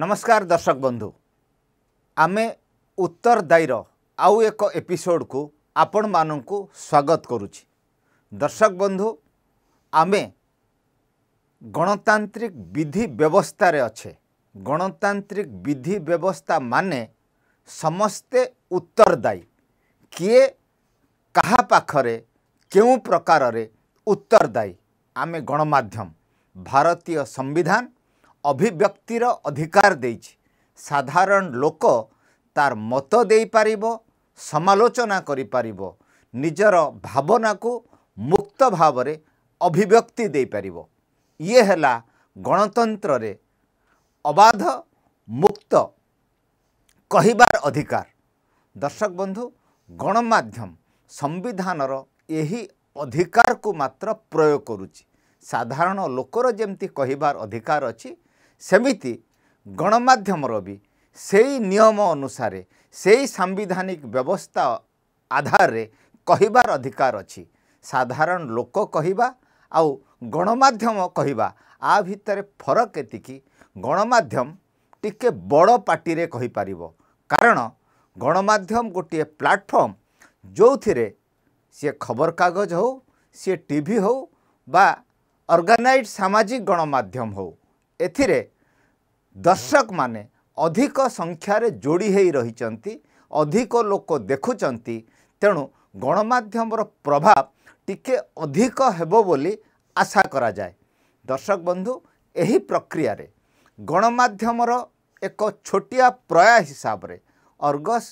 ନମସ୍କାର ଦର୍ଶକ ବନ୍ଧୁ ଆମେ ଉତ୍ତରଦାୟୀର ଆଉ ଏକ ଏପିସୋଡ଼କୁ ଆପଣମାନଙ୍କୁ ସ୍ୱାଗତ କରୁଛି ଦର୍ଶକ ବନ୍ଧୁ ଆମେ ଗଣତାନ୍ତ୍ରିକ ବିଧି ବ୍ୟବସ୍ଥାରେ ଅଛେ ଗଣତାନ୍ତ୍ରିକ ବିଧି ବ୍ୟବସ୍ଥା ମାନେ ସମସ୍ତେ ଉତ୍ତରଦାୟୀ କିଏ କାହା ପାଖରେ କେଉଁ ପ୍ରକାରରେ ଉତ୍ତରଦାୟୀ ଆମେ ଗଣମାଧ୍ୟମ ଭାରତୀୟ ସମ୍ବିଧାନ ଅଭିବ୍ୟକ୍ତିର ଅଧିକାର ଦେଇଛି ସାଧାରଣ ଲୋକ ତାର ମତ ଦେଇପାରିବ ସମାଲୋଚନା କରିପାରିବ ନିଜର ଭାବନାକୁ ମୁକ୍ତ ଭାବରେ ଅଭିବ୍ୟକ୍ତି ଦେଇପାରିବ ଇଏ ହେଲା ଗଣତନ୍ତ୍ରରେ ଅବାଧ ମୁକ୍ତ କହିବାର ଅଧିକାର ଦର୍ଶକ ବନ୍ଧୁ ଗଣମାଧ୍ୟମ ସମ୍ବିଧାନର ଏହି ଅଧିକାରକୁ ମାତ୍ର ପ୍ରୟୋଗ କରୁଛି ସାଧାରଣ ଲୋକର ଯେମିତି କହିବାର ଅଧିକାର ଅଛି ସେମିତି ଗଣମାଧ୍ୟମର ବି ସେଇ ନିୟମ ଅନୁସାରେ ସେଇ ସାମ୍ବିଧାନିକ ବ୍ୟବସ୍ଥା ଆଧାରରେ କହିବାର ଅଧିକାର ଅଛି ସାଧାରଣ ଲୋକ କହିବା ଆଉ ଗଣମାଧ୍ୟମ କହିବା ଆ ଭିତରେ ଫରକ ଏତିକି ଗଣମାଧ୍ୟମ ଟିକେ ବଡ଼ ପାଟିରେ କହିପାରିବ କାରଣ ଗଣମାଧ୍ୟମ ଗୋଟିଏ ପ୍ଲାଟଫର୍ମ ଯେଉଁଥିରେ ସିଏ ଖବରକାଗଜ ହଉ ସିଏ ଟିଭି ହଉ ବା ଅର୍ଗାନାଇଜ୍ ସାମାଜିକ ଗଣମାଧ୍ୟମ ହଉ ଏଥିରେ ଦର୍ଶକମାନେ ଅଧିକ ସଂଖ୍ୟାରେ ଯୋଡ଼ି ହୋଇ ରହିଛନ୍ତି ଅଧିକ ଲୋକ ଦେଖୁଛନ୍ତି ତେଣୁ ଗଣମାଧ୍ୟମର ପ୍ରଭାବ ଟିକେ ଅଧିକ ହେବ ବୋଲି ଆଶା କରାଯାଏ ଦର୍ଶକ ବନ୍ଧୁ ଏହି ପ୍ରକ୍ରିୟାରେ ଗଣମାଧ୍ୟମର ଏକ ଛୋଟିଆ ପ୍ରୟାସ ହିସାବରେ ଅର୍ଗସ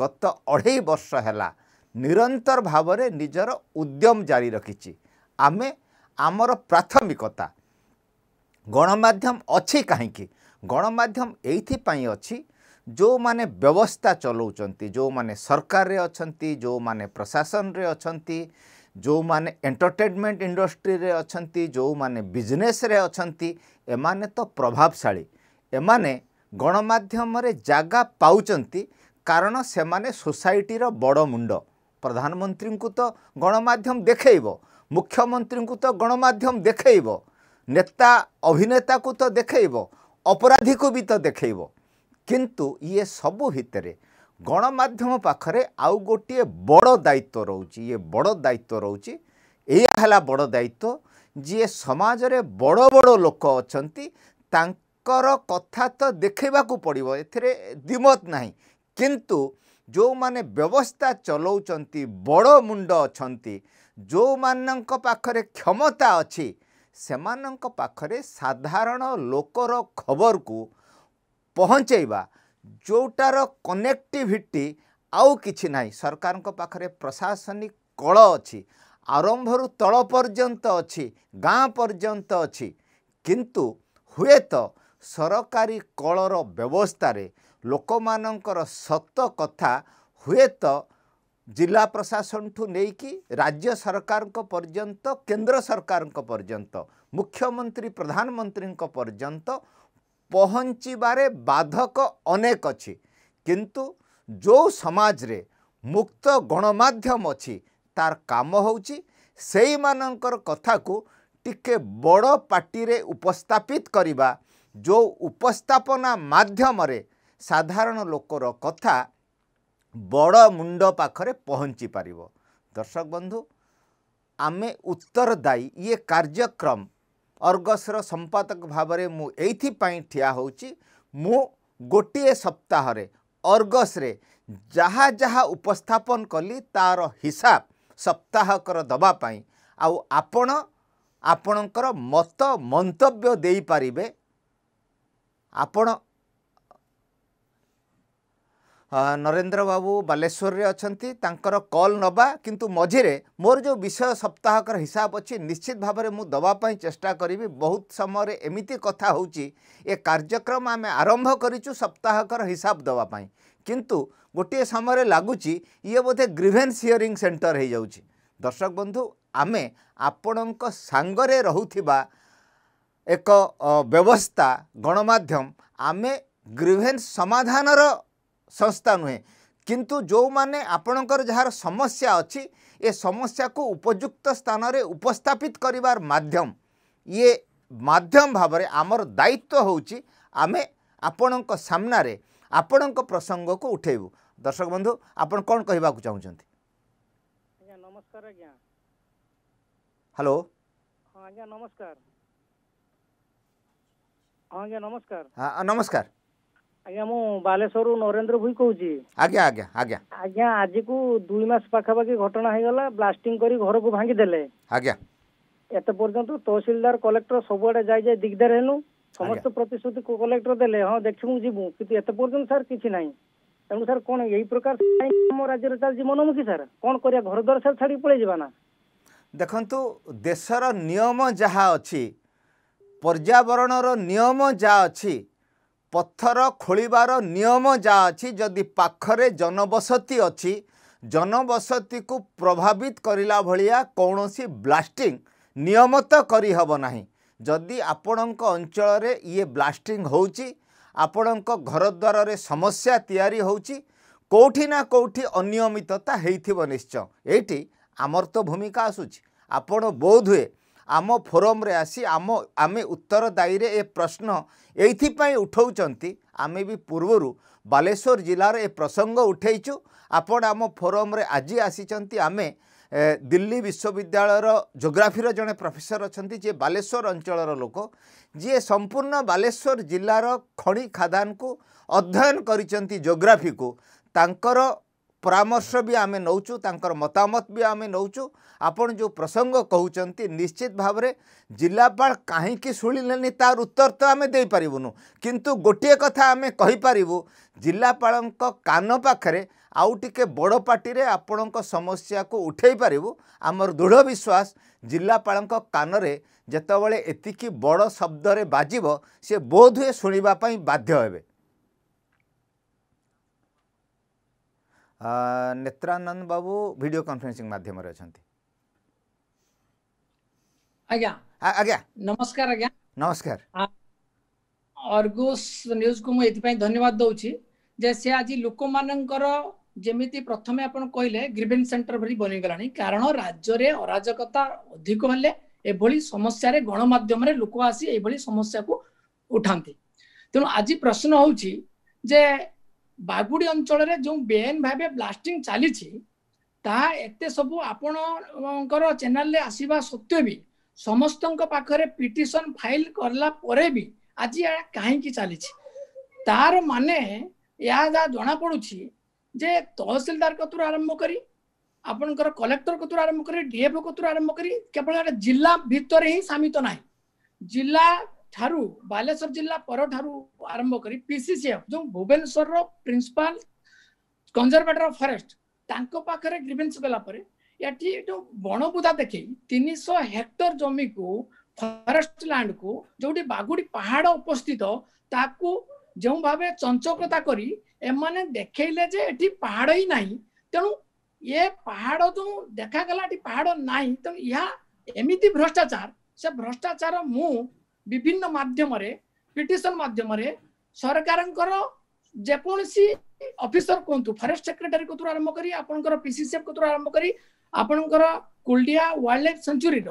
ଗତ ଅଢ଼େଇ ବର୍ଷ ହେଲା ନିରନ୍ତର ଭାବରେ ନିଜର ଉଦ୍ୟମ ଜାରି ରଖିଛି ଆମେ ଆମର ପ୍ରାଥମିକତା ଗଣମାଧ୍ୟମ ଅଛି କାହିଁକି ଗଣମାଧ୍ୟମ ଏଇଥିପାଇଁ ଅଛି ଯେଉଁମାନେ ବ୍ୟବସ୍ଥା ଚଲାଉଛନ୍ତି ଯେଉଁମାନେ ସରକାରରେ ଅଛନ୍ତି ଯେଉଁମାନେ ପ୍ରଶାସନରେ ଅଛନ୍ତି ଯେଉଁମାନେ ଏଣ୍ଟରଟେନମେଣ୍ଟ ଇଣ୍ଡଷ୍ଟ୍ରିରେ ଅଛନ୍ତି ଯେଉଁମାନେ ବିଜନେସ୍ରେ ଅଛନ୍ତି ଏମାନେ ତ ପ୍ରଭାବଶାଳୀ ଏମାନେ ଗଣମାଧ୍ୟମରେ ଜାଗା ପାଉଛନ୍ତି କାରଣ ସେମାନେ ସୋସାଇଟିର ବଡ଼ ମୁଣ୍ଡ ପ୍ରଧାନମନ୍ତ୍ରୀଙ୍କୁ ତ ଗଣମାଧ୍ୟମ ଦେଖାଇବ ମୁଖ୍ୟମନ୍ତ୍ରୀଙ୍କୁ ତ ଗଣମାଧ୍ୟମ ଦେଖାଇବ ନେତା ଅଭିନେତାକୁ ତ ଦେଖେଇବ ଅପରାଧୀକୁ ବି ତ ଦେଖେଇବ କିନ୍ତୁ ଇଏ ସବୁ ଭିତରେ ଗଣମାଧ୍ୟମ ପାଖରେ ଆଉ ଗୋଟିଏ ବଡ଼ ଦାୟିତ୍ୱ ରହୁଛି ଇଏ ବଡ଼ ଦାୟିତ୍ୱ ରହୁଛି ଏଇଆ ହେଲା ବଡ଼ ଦାୟିତ୍ୱ ଯିଏ ସମାଜରେ ବଡ଼ ବଡ଼ ଲୋକ ଅଛନ୍ତି ତାଙ୍କର କଥା ତ ଦେଖେଇବାକୁ ପଡ଼ିବ ଏଥିରେ ଦ୍ୱିମତ ନାହିଁ କିନ୍ତୁ ଯେଉଁମାନେ ବ୍ୟବସ୍ଥା ଚଲାଉଛନ୍ତି ବଡ଼ ମୁଣ୍ଡ ଅଛନ୍ତି ଯେଉଁମାନଙ୍କ ପାଖରେ କ୍ଷମତା ଅଛି ସେମାନଙ୍କ ପାଖରେ ସାଧାରଣ ଲୋକର ଖବରକୁ ପହଞ୍ଚାଇବା ଯେଉଁଟାର କନେକ୍ଟିଭିଟି ଆଉ କିଛି ନାହିଁ ସରକାରଙ୍କ ପାଖରେ ପ୍ରଶାସନିକ କଳ ଅଛି ଆରମ୍ଭରୁ ତଳ ପର୍ଯ୍ୟନ୍ତ ଅଛି ଗାଁ ପର୍ଯ୍ୟନ୍ତ ଅଛି କିନ୍ତୁ ହୁଏତ ସରକାରୀ କଳର ବ୍ୟବସ୍ଥାରେ ଲୋକମାନଙ୍କର ସତ କଥା ହୁଏତ ଜିଲ୍ଲା ପ୍ରଶାସନଠୁ ନେଇକି ରାଜ୍ୟ ସରକାରଙ୍କ ପର୍ଯ୍ୟନ୍ତ କେନ୍ଦ୍ର ସରକାରଙ୍କ ପର୍ଯ୍ୟନ୍ତ ମୁଖ୍ୟମନ୍ତ୍ରୀ ପ୍ରଧାନମନ୍ତ୍ରୀଙ୍କ ପର୍ଯ୍ୟନ୍ତ ପହଞ୍ଚିବାରେ ବାଧକ ଅନେକ ଅଛି କିନ୍ତୁ ଯେଉଁ ସମାଜରେ ମୁକ୍ତ ଗଣମାଧ୍ୟମ ଅଛି ତାର କାମ ହେଉଛି ସେଇମାନଙ୍କର କଥାକୁ ଟିକେ ବଡ଼ ପାର୍ଟିରେ ଉପସ୍ଥାପିତ କରିବା ଯେଉଁ ଉପସ୍ଥାପନା ମାଧ୍ୟମରେ ସାଧାରଣ ଲୋକର କଥା ବଡ଼ ମୁଣ୍ଡ ପାଖରେ ପହଞ୍ଚି ପାରିବ ଦର୍ଶକ ବନ୍ଧୁ ଆମେ ଉତ୍ତରଦାୟୀ ଇଏ କାର୍ଯ୍ୟକ୍ରମ ଅର୍ଗସର ସମ୍ପାଦକ ଭାବରେ ମୁଁ ଏଇଥିପାଇଁ ଠିଆ ହେଉଛି ମୁଁ ଗୋଟିଏ ସପ୍ତାହରେ ଅର୍ଗସରେ ଯାହା ଯାହା ଉପସ୍ଥାପନ କଲି ତା'ର ହିସାବ ସପ୍ତାହକର ଦେବା ପାଇଁ ଆଉ ଆପଣ ଆପଣଙ୍କର ମତ ମନ୍ତବ୍ୟ ଦେଇପାରିବେ ଆପଣ ନରେନ୍ଦ୍ର ବାବୁ ବାଲେଶ୍ୱରରେ ଅଛନ୍ତି ତାଙ୍କର କଲ୍ ନେବା କିନ୍ତୁ ମଝିରେ ମୋର ଯେଉଁ ବିଷୟ ସପ୍ତାହକର ହିସାବ ଅଛି ନିଶ୍ଚିତ ଭାବରେ ମୁଁ ଦେବା ପାଇଁ ଚେଷ୍ଟା କରିବି ବହୁତ ସମୟରେ ଏମିତି କଥା ହେଉଛି ଏ କାର୍ଯ୍ୟକ୍ରମ ଆମେ ଆରମ୍ଭ କରିଛୁ ସପ୍ତାହକର ହିସାବ ଦେବା ପାଇଁ କିନ୍ତୁ ଗୋଟିଏ ସମୟରେ ଲାଗୁଛି ଇଏ ବୋଧେ ଗ୍ରିଭେନ୍ସ ହିୟରିଂ ସେଣ୍ଟର ହୋଇଯାଉଛି ଦର୍ଶକ ବନ୍ଧୁ ଆମେ ଆପଣଙ୍କ ସାଙ୍ଗରେ ରହୁଥିବା ଏକ ବ୍ୟବସ୍ଥା ଗଣମାଧ୍ୟମ ଆମେ ଗ୍ରିଭେନ୍ସ ସମାଧାନର ସଂସ୍ଥା ନୁହେଁ କିନ୍ତୁ ଯେଉଁମାନେ ଆପଣଙ୍କର ଯାହାର ସମସ୍ୟା ଅଛି ଏ ସମସ୍ୟାକୁ ଉପଯୁକ୍ତ ସ୍ଥାନରେ ଉପସ୍ଥାପିତ କରିବାର ମାଧ୍ୟମ ଇଏ ମାଧ୍ୟମ ଭାବରେ ଆମର ଦାୟିତ୍ୱ ହେଉଛି ଆମେ ଆପଣଙ୍କ ସାମ୍ନାରେ ଆପଣଙ୍କ ପ୍ରସଙ୍ଗକୁ ଉଠେଇବୁ ଦର୍ଶକ ବନ୍ଧୁ ଆପଣ କ'ଣ କହିବାକୁ ଚାହୁଁଛନ୍ତି ହ୍ୟାଲୋ ହଁ ଆଜ୍ଞା ନମସ୍କାର ହଁ ଆଜ୍ଞା ନମସ୍କାର ନମସ୍କାର ଆଜ୍ଞା ମୁଁ ବାଲେଶ୍ୱରରୁ ନରେନ୍ଦ୍ର ଭୋଇ କହୁଛି ଆଜ୍ଞା ଆଜ୍ଞା ଆଜ୍ଞା ଆଜ୍ଞା ଆଜିକୁ ଦୁଇ ମାସ ପାଖାପାଖି ଘଟଣା ହେଇଗଲା ବ୍ଲାଷ୍ଟିଂ କରି ଘରକୁ ଭାଙ୍ଗିଦେଲେ ଆଜ୍ଞା ଏତେ ପର୍ଯ୍ୟନ୍ତ ତହସିଲଦାର କଲେକ୍ଟର ସବୁଆଡ଼େ ଯାଇ ଯାଇ ଦିଗଦାର ହେଲୁ ସମସ୍ତ ପ୍ରତିଶ୍ରୁତି କଲେକ୍ଟର ଦେଲେ ହଁ ଦେଖିବୁ ଯିବୁ କିନ୍ତୁ ଏତେ ପର୍ଯ୍ୟନ୍ତ ସାର୍ କିଛି ନାହିଁ ତେଣୁ ସାର୍ କ'ଣ ଏଇ ପ୍ରକାର ଆମ ରାଜ୍ୟରେ ଚାଲିଛି ମନମୁଖୀ ସାର୍ କ'ଣ କରିବା ଘର ଦ୍ୱାର ସାର୍ ଛାଡ଼ିକି ପଳେଇ ଯିବା ନା ଦେଖନ୍ତୁ ଦେଶର ନିୟମ ଯାହା ଅଛି ପର୍ଯ୍ୟାବରଣର ନିୟମ ଯାହା ଅଛି ପଥର ଖୋଳିବାର ନିୟମ ଯାହା ଅଛି ଯଦି ପାଖରେ ଜନବସତି ଅଛି ଜନବସତିକୁ ପ୍ରଭାବିତ କରିଲା ଭଳିଆ କୌଣସି ବ୍ଲାଷ୍ଟିଂ ନିୟମତ କରିହେବ ନାହିଁ ଯଦି ଆପଣଙ୍କ ଅଞ୍ଚଳରେ ଇଏ ବ୍ଲାଷ୍ଟିଂ ହେଉଛି ଆପଣଙ୍କ ଘରଦ୍ୱାରରେ ସମସ୍ୟା ତିଆରି ହେଉଛି କେଉଁଠି ନା କେଉଁଠି ଅନିୟମିତତା ହେଇଥିବ ନିଶ୍ଚୟ ଏଇଠି ଆମର ତ ଭୂମିକା ଆସୁଛି ଆପଣ ବୋଧ ଆମ ଫୋରମ୍ରେ ଆସି ଆମ ଆମେ ଉତ୍ତରଦାୟୀରେ ଏ ପ୍ରଶ୍ନ ଏଇଥିପାଇଁ ଉଠାଉଛନ୍ତି ଆମେ ବି ପୂର୍ବରୁ ବାଲେଶ୍ୱର ଜିଲ୍ଲାର ଏ ପ୍ରସଙ୍ଗ ଉଠାଇଛୁ ଆପଣ ଆମ ଫୋରମ୍ରେ ଆଜି ଆସିଛନ୍ତି ଆମେ ଦିଲ୍ଲୀ ବିଶ୍ୱବିଦ୍ୟାଳୟର ଜୋଗ୍ରାଫିର ଜଣେ ପ୍ରଫେସର ଅଛନ୍ତି ଯିଏ ବାଲେଶ୍ୱର ଅଞ୍ଚଳର ଲୋକ ଯିଏ ସମ୍ପୂର୍ଣ୍ଣ ବାଲେଶ୍ୱର ଜିଲ୍ଲାର ଖଣି ଖାଦାନକୁ ଅଧ୍ୟୟନ କରିଛନ୍ତି ଜୋଗ୍ରାଫିକୁ ତାଙ୍କର ପରାମର୍ଶ ବି ଆମେ ନେଉଛୁ ତାଙ୍କର ମତାମତ ବି ଆମେ ନେଉଛୁ ଆପଣ ଯେଉଁ ପ୍ରସଙ୍ଗ କହୁଛନ୍ତି ନିଶ୍ଚିତ ଭାବରେ ଜିଲ୍ଲାପାଳ କାହିଁକି ଶୁଣିଲେନି ତାର ଉତ୍ତର ତ ଆମେ ଦେଇପାରିବୁନୁ କିନ୍ତୁ ଗୋଟିଏ କଥା ଆମେ କହିପାରିବୁ ଜିଲ୍ଲାପାଳଙ୍କ କାନ ପାଖରେ ଆଉ ଟିକିଏ ବଡ଼ ପାଟିରେ ଆପଣଙ୍କ ସମସ୍ୟାକୁ ଉଠାଇ ପାରିବୁ ଆମର ଦୃଢ଼ ବିଶ୍ୱାସ ଜିଲ୍ଲାପାଳଙ୍କ କାନରେ ଯେତେବେଳେ ଏତିକି ବଡ଼ ଶବ୍ଦରେ ବାଜିବ ସିଏ ବୋଧ ହୁଏ ଶୁଣିବା ପାଇଁ ବାଧ୍ୟ ହେବେ ନେତ୍ରାନନ୍ଦ ବାବୁ ଭିଡ଼ିଓ କନଫରେନ୍ସିଂ ମାଧ୍ୟମରେ ଅଛନ୍ତି ଆଜ୍ଞା ଆଜ୍ଞା ନମସ୍କାର ଆଜ୍ଞା ନମସ୍କାର ଅର୍ଗୋସ୍ ନ୍ୟୁଜ୍କୁ ମୁଁ ଏଥିପାଇଁ ଧନ୍ୟବାଦ ଦେଉଛି ଯେ ସେ ଆଜି ଲୋକମାନଙ୍କର ଯେମିତି ପ୍ରଥମେ ଆପଣ କହିଲେ ଗ୍ରିଭେନ୍ସ ସେଣ୍ଟର ଭଳି ବନିଗଲାଣି କାରଣ ରାଜ୍ୟରେ ଅରାଜକତା ଅଧିକ ହେଲେ ଏଭଳି ସମସ୍ୟାରେ ଗଣମାଧ୍ୟମରେ ଲୋକ ଆସି ଏଭଳି ସମସ୍ୟାକୁ ଉଠାନ୍ତି ତେଣୁ ଆଜି ପ୍ରଶ୍ନ ହେଉଛି ଯେ ବାଗୁଡ଼ି ଅଞ୍ଚଳରେ ଯେଉଁ ବେଆଇନ ଭାବେ ବ୍ଲାଷ୍ଟିଂ ଚାଲିଛି ତାହା ଏତେ ସବୁ ଆପଣଙ୍କର ଚ୍ୟାନେଲରେ ଆସିବା ସତ୍ତ୍ୱେ ବି ସମସ୍ତଙ୍କ ପାଖରେ ପିଟିସନ୍ ଫାଇଲ୍ କଲା ପରେ ବି ଆଜି ଏହା କାହିଁକି ଚାଲିଛି ତାର ମାନେ ଏହା ଯାହା ଜଣାପଡ଼ୁଛି ଯେ ତହସିଲଦାର କତୁରୁ ଆରମ୍ଭ କରି ଆପଣଙ୍କର କଲେକ୍ଟର କତୁରୁ ଆରମ୍ଭ କରି ଡିଏଫ୍ଓ କତୁରୁ ଆରମ୍ଭ କରି କେବଳ ଜିଲ୍ଲା ଭିତରେ ହିଁ ସାମିତ ନାହିଁ ଜିଲ୍ଲା ଠାରୁ ବାଲେଶ୍ୱର ଜିଲ୍ଲା ପରଠାରୁ ଆରମ୍ଭ କରି ପିସିସିଏଫ୍ ଯେଉଁ ଭୁବନେଶ୍ୱରର ପ୍ରିନ୍ସିପାଲ କନଜରଭେଟର ଅଫ୍ ଫରେଷ୍ଟ ତାଙ୍କ ପାଖରେ ଗ୍ରିଭେନ୍ସ କଲା ପରେ ଏଠି ଯେଉଁ ବଣବୁଦା ଦେଖେଇ ତିନିଶହ ହେକ୍ଟର ଜମିକୁ ଫରେଷ୍ଟ ଲ୍ୟାଣ୍ଡକୁ ଯେଉଁଠି ବାଗୁଡ଼ି ପାହାଡ଼ ଉପସ୍ଥିତ ତାକୁ ଯେଉଁ ଭାବେ ଚଞ୍ଚକତା କରି ଏମାନେ ଦେଖେଇଲେ ଯେ ଏଠି ପାହାଡ଼ ହିଁ ନାହିଁ ତେଣୁ ଏ ପାହାଡ଼ ଯେଉଁ ଦେଖାଗଲା ଏଠି ପାହାଡ଼ ନାହିଁ ତେଣୁ ଏହା ଏମିତି ଭ୍ରଷ୍ଟାଚାର ସେ ଭ୍ରଷ୍ଟାଚାର ମୁଁ ବିଭିନ୍ନ ମାଧ୍ୟମରେ ପିଟିସନ ମାଧ୍ୟମରେ ସରକାରଙ୍କର ଯେକୌଣସି ଅଫିସର କୁହନ୍ତୁ ଫରେଷ୍ଟ ସେକ୍ରେଟାରୀ କତୁରୁ ଆରମ୍ଭ କରି ଆପଣଙ୍କର ପିସିସିଏଫ୍ କତୁରୁ ଆରମ୍ଭ କରି ଆପଣଙ୍କର କୁଲଡିଆ ୱାଇଲ୍ଡ ଲାଇଫ୍ ସେଞ୍ଚୁରୀର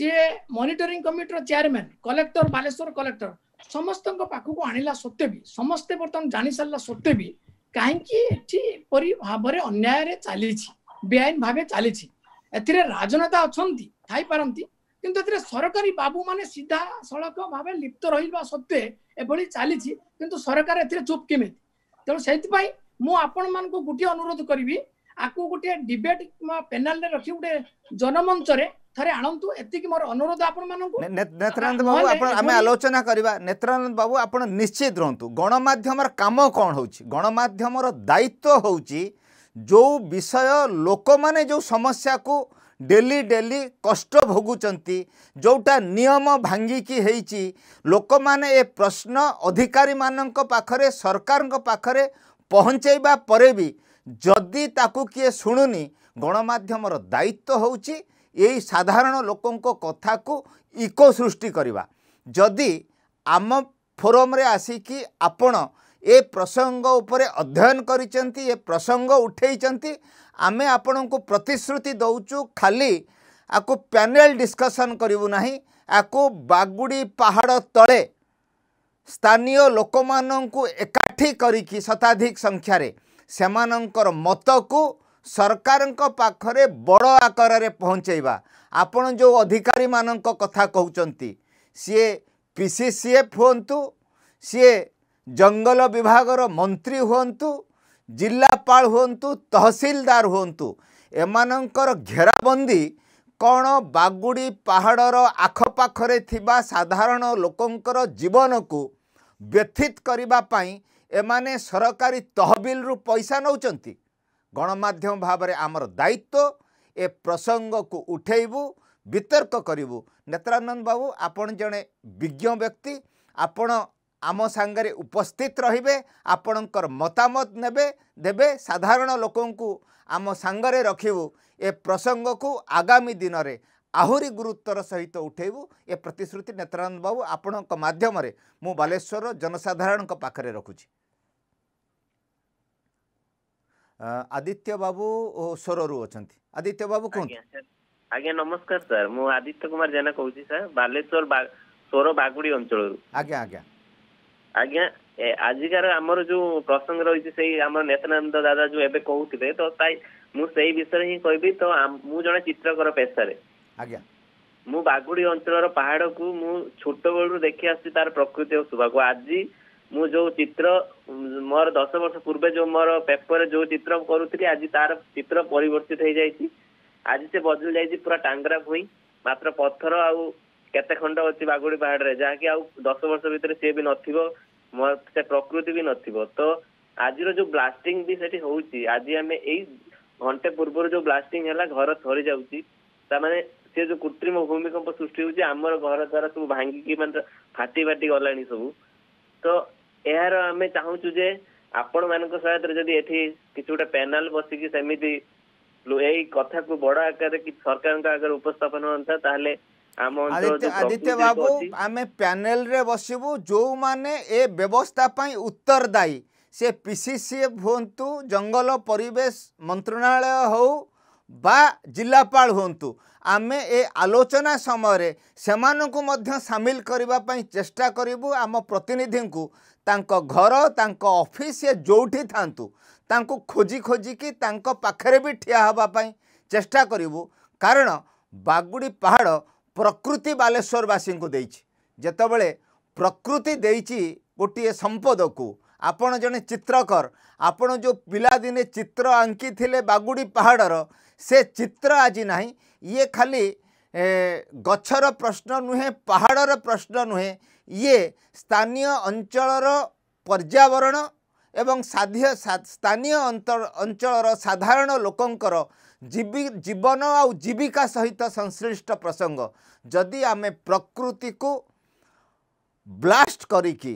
ଯିଏ ମନିଟରିଂ କମିଟିର ଚେୟାରମ୍ୟାନ କଲେକ୍ଟର ବାଲେଶ୍ୱର କଲେକ୍ଟର ସମସ୍ତଙ୍କ ପାଖକୁ ଆଣିଲା ସତ୍ତ୍ୱେ ବି ସମସ୍ତେ ବର୍ତ୍ତମାନ ଜାଣିସାରିଲା ସତ୍ତ୍ୱେ ବି କାହିଁକି ଏଠି ଏପରି ଭାବରେ ଅନ୍ୟାୟରେ ଚାଲିଛି ବେଆଇନ ଭାବେ ଚାଲିଛି ଏଥିରେ ରାଜନେତା ଅଛନ୍ତି ଥାଇପାରନ୍ତି କିନ୍ତୁ ଏଥିରେ ସରକାରୀ ବାବୁମାନେ ସିଧା ସଳଖ ଭାବେ ଲିପ୍ତ ରହିବା ସତ୍ତ୍ୱେ ଏଭଳି ଚାଲିଛି କିନ୍ତୁ ସରକାର ଏଥିରେ ଚୁପ୍ କେମିତି ତେଣୁ ସେଇଥିପାଇଁ ମୁଁ ଆପଣମାନଙ୍କୁ ଗୋଟିଏ ଅନୁରୋଧ କରିବି ଆକୁ ଗୋଟିଏ ଡିବେଟ୍ କିମ୍ବା ପେନାଲରେ ରଖି ଗୋଟେ ଜନମଞ୍ଚରେ ଥରେ ଆଣନ୍ତୁ ଏତିକି ମୋର ଅନୁରୋଧ ଆପଣମାନଙ୍କୁ ନେତ୍ରାନନ୍ଦ ବାବୁ ଆପଣ ଆମେ ଆଲୋଚନା କରିବା ନେତ୍ରାନନ୍ଦ ବାବୁ ଆପଣ ନିଶ୍ଚିତ ରୁହନ୍ତୁ ଗଣମାଧ୍ୟମର କାମ କ'ଣ ହେଉଛି ଗଣମାଧ୍ୟମର ଦାୟିତ୍ୱ ହେଉଛି ଯେଉଁ ବିଷୟ ଲୋକମାନେ ଯେଉଁ ସମସ୍ୟାକୁ ଡେଲି ଡେଲି କଷ୍ଟ ଭୋଗୁଛନ୍ତି ଯେଉଁଟା ନିୟମ ଭାଙ୍ଗିକି ହେଇଛି ଲୋକମାନେ ଏ ପ୍ରଶ୍ନ ଅଧିକାରୀମାନଙ୍କ ପାଖରେ ସରକାରଙ୍କ ପାଖରେ ପହଞ୍ଚାଇବା ପରେ ବି ଯଦି ତାକୁ କିଏ ଶୁଣୁନି ଗଣମାଧ୍ୟମର ଦାୟିତ୍ୱ ହେଉଛି ଏଇ ସାଧାରଣ ଲୋକଙ୍କ କଥାକୁ ଇକୋ ସୃଷ୍ଟି କରିବା ଯଦି ଆମ ଫୋରମ୍ରେ ଆସିକି ଆପଣ ଏ ପ୍ରସଙ୍ଗ ଉପରେ ଅଧ୍ୟୟନ କରିଛନ୍ତି ଏ ପ୍ରସଙ୍ଗ ଉଠାଇଛନ୍ତି ଆମେ ଆପଣଙ୍କୁ ପ୍ରତିଶ୍ରୁତି ଦେଉଛୁ ଖାଲି ଆକୁ ପ୍ୟାନେଲ ଡିସ୍କସନ୍ କରିବୁ ନାହିଁ ଆକୁ ବାଗୁଡ଼ି ପାହାଡ଼ ତଳେ ସ୍ଥାନୀୟ ଲୋକମାନଙ୍କୁ ଏକାଠି କରିକି ଶତାଧିକ ସଂଖ୍ୟାରେ ସେମାନଙ୍କର ମତକୁ ସରକାରଙ୍କ ପାଖରେ ବଡ଼ ଆକାରରେ ପହଞ୍ଚାଇବା ଆପଣ ଯେଉଁ ଅଧିକାରୀମାନଙ୍କ କଥା କହୁଛନ୍ତି ସିଏ ପି ସି ସି ଏଫ୍ ହୁଅନ୍ତୁ ସିଏ ଜଙ୍ଗଲ ବିଭାଗର ମନ୍ତ୍ରୀ ହୁଅନ୍ତୁ ଜିଲ୍ଲାପାଳ ହୁଅନ୍ତୁ ତହସିଲଦାର ହୁଅନ୍ତୁ ଏମାନଙ୍କର ଘେରାବନ୍ଦୀ କ'ଣ ବାଗୁଡ଼ି ପାହାଡ଼ର ଆଖପାଖରେ ଥିବା ସାଧାରଣ ଲୋକଙ୍କର ଜୀବନକୁ ବ୍ୟଥିତ କରିବା ପାଇଁ ଏମାନେ ସରକାରୀ ତହବିଲରୁ ପଇସା ନେଉଛନ୍ତି ଗଣମାଧ୍ୟମ ଭାବରେ ଆମର ଦାୟିତ୍ୱ ଏ ପ୍ରସଙ୍ଗକୁ ଉଠେଇବୁ ବିତର୍କ କରିବୁ ନେତ୍ରାନନ୍ଦ ବାବୁ ଆପଣ ଜଣେ ବିଜ୍ଞ ବ୍ୟକ୍ତି ଆପଣ ଆମ ସାଙ୍ଗରେ ଉପସ୍ଥିତ ରହିବେ ଆପଣଙ୍କର ମତାମତ ନେବେ ଦେବେ ସାଧାରଣ ଲୋକଙ୍କୁ ଆମ ସାଙ୍ଗରେ ରଖିବୁ ଏ ପ୍ରସଙ୍ଗକୁ ଆଗାମୀ ଦିନରେ ଆହୁରି ଗୁରୁତ୍ୱର ସହିତ ଉଠାଇବୁ ଏ ପ୍ରତିଶ୍ରୁତି ନେତ୍ରାନନ୍ଦ ବାବୁ ଆପଣଙ୍କ ମାଧ୍ୟମରେ ମୁଁ ବାଲେଶ୍ୱରର ଜନସାଧାରଣଙ୍କ ପାଖରେ ରଖୁଛି ଆଦିତ୍ୟ ବାବୁ ଓ ସ୍ୱରରୁ ଅଛନ୍ତି ଆଦିତ୍ୟ ବାବୁ କୁହନ୍ତୁ ଆଜ୍ଞା ନମସ୍କାର ସାର୍ ମୁଁ ଆଦିତ୍ୟ କୁମାର ଜେନା କହୁଛି ସାର୍ ବାଲେଶ୍ୱର ସ୍ୱର ବାଗୁଡ଼ି ଅଞ୍ଚଳରୁ ଆଜ୍ଞା ଆଜ୍ଞା ଆଜ୍ଞା ଆଜିକାର ଆମର ଯୋଉ ପ୍ରସଙ୍ଗ ରହିଛି ସେଇ ଆମର ନେତାନନ୍ଦ ଦାଦା ଯୋଉ ଏବେ କହୁଥିଲେ ତ ତାଇ ମୁଁ ସେଇ ବିଷୟରେ ହିଁ କହିବି ତ ମୁଁ ଜଣେ ଚିତ୍ରକର ପେଶାରେ ଆଜ୍ଞା ମୁଁ ବାଗୁଡି ଅଞ୍ଚଳର ପାହାଡକୁ ମୁଁ ଛୋଟବେଳୁ ଦେଖି ଆସୁଛି ତାର ପ୍ରକୃତି ଓ ଶୋଭାକୁ ଆଜି ମୁଁ ଯୋଉ ଚିତ୍ର ମୋର ଦଶ ବର୍ଷ ପୂର୍ବେ ଯୋଉ ମୋର ପେପରରେ ଯୋଉ ଚିତ୍ର କରୁଥିଲି ଆଜି ତାର ଚିତ୍ର ପରିବର୍ତ୍ତିତ ହେଇଯାଇଛି ଆଜି ସେ ବଦଳି ଯାଇଛି ପୁରା ଟାଙ୍ଗରା ଭୂଇଁ ମାତ୍ର ପଥର ଆଉ କେତେ ଖଣ୍ଡ ଅଛି ବାଗୁଡି ପାହାଡରେ ଯାହାକି ଆଉ ଦଶ ବର୍ଷ ଭିତରେ ସିଏ ବି ନଥିବ ସେ ପ୍ରକୃତି ବି ନଥିବ ତ ଆଜିର ଯୋଉ ବ୍ଲାଷ୍ଟିଂ ବି ସେଠି ହଉଛି ଆଜି ଆମେ ଏଇ ଘଣ୍ଟେ ପୂର୍ବରୁ ଯୋଉ ବ୍ଲାଷ୍ଟିଂ ହେଲା ଘର ଥରି ଯାଉଛି ତାମାନେ ସେ ଯୋଉ କୃତ୍ରିମ ଭୂମିକମ୍ପ ସୃଷ୍ଟି ହଉଛି ଆମର ଘର ଦ୍ୱାରା ସବୁ ଭାଙ୍ଗିକି ମାନେ ଫାଟି ଫାଟି ଗଲାଣି ସବୁ ତ ଏହାର ଆମେ ଚାହୁଁଛୁ ଯେ ଆପଣମାନଙ୍କ ସହାୟତାରେ ଯଦି ଏଠି କିଛି ଗୋଟେ ପ୍ୟାନେଲ ବସିକି ସେମିତି ଏଇ କଥାକୁ ବଡ ଆକାରରେ ସରକାରଙ୍କ ଆଗରେ ଉପସ୍ଥାପନ ହୁଅନ୍ତା ତାହେଲେ आदित्य बाबू आम प्यानेल बसबू जो मैंने ए व्यवस्था उत्तरदायी से पीसीसीए हूँ जंगल परिवेश मंत्रणालय हो बा जिलापाल हूँ आम ए आलोचना समय से सामिल करने चेष्टा करूँ आम प्रतिनिधि को घर अफिस् जोटी था खोजी खोजिकी पाखे भी ठिया हाँपाई चेष्टा करूँ कारण बागुड़ी पहाड़ ପ୍ରକୃତି ବାଲେଶ୍ୱରବାସୀଙ୍କୁ ଦେଇଛି ଯେତେବେଳେ ପ୍ରକୃତି ଦେଇଛି ଗୋଟିଏ ସମ୍ପଦକୁ ଆପଣ ଜଣେ ଚିତ୍ରକର ଆପଣ ଯେଉଁ ପିଲାଦିନେ ଚିତ୍ର ଆଙ୍କିଥିଲେ ବାଗୁଡ଼ି ପାହାଡ଼ର ସେ ଚିତ୍ର ଆଜି ନାହିଁ ଇଏ ଖାଲି ଗଛର ପ୍ରଶ୍ନ ନୁହେଁ ପାହାଡ଼ର ପ୍ରଶ୍ନ ନୁହେଁ ଇଏ ସ୍ଥାନୀୟ ଅଞ୍ଚଳର ପର୍ଯ୍ୟାବରଣ ଏବଂ ସ୍ଥାନୀୟ ଅଞ୍ଚଳର ସାଧାରଣ ଲୋକଙ୍କର ଜୀବନ ଆଉ ଜୀବିକା ସହିତ ସଂଶ୍ଲିଷ୍ଟ ପ୍ରସଙ୍ଗ ଯଦି ଆମେ ପ୍ରକୃତିକୁ ବ୍ଲାଷ୍ଟ କରିକି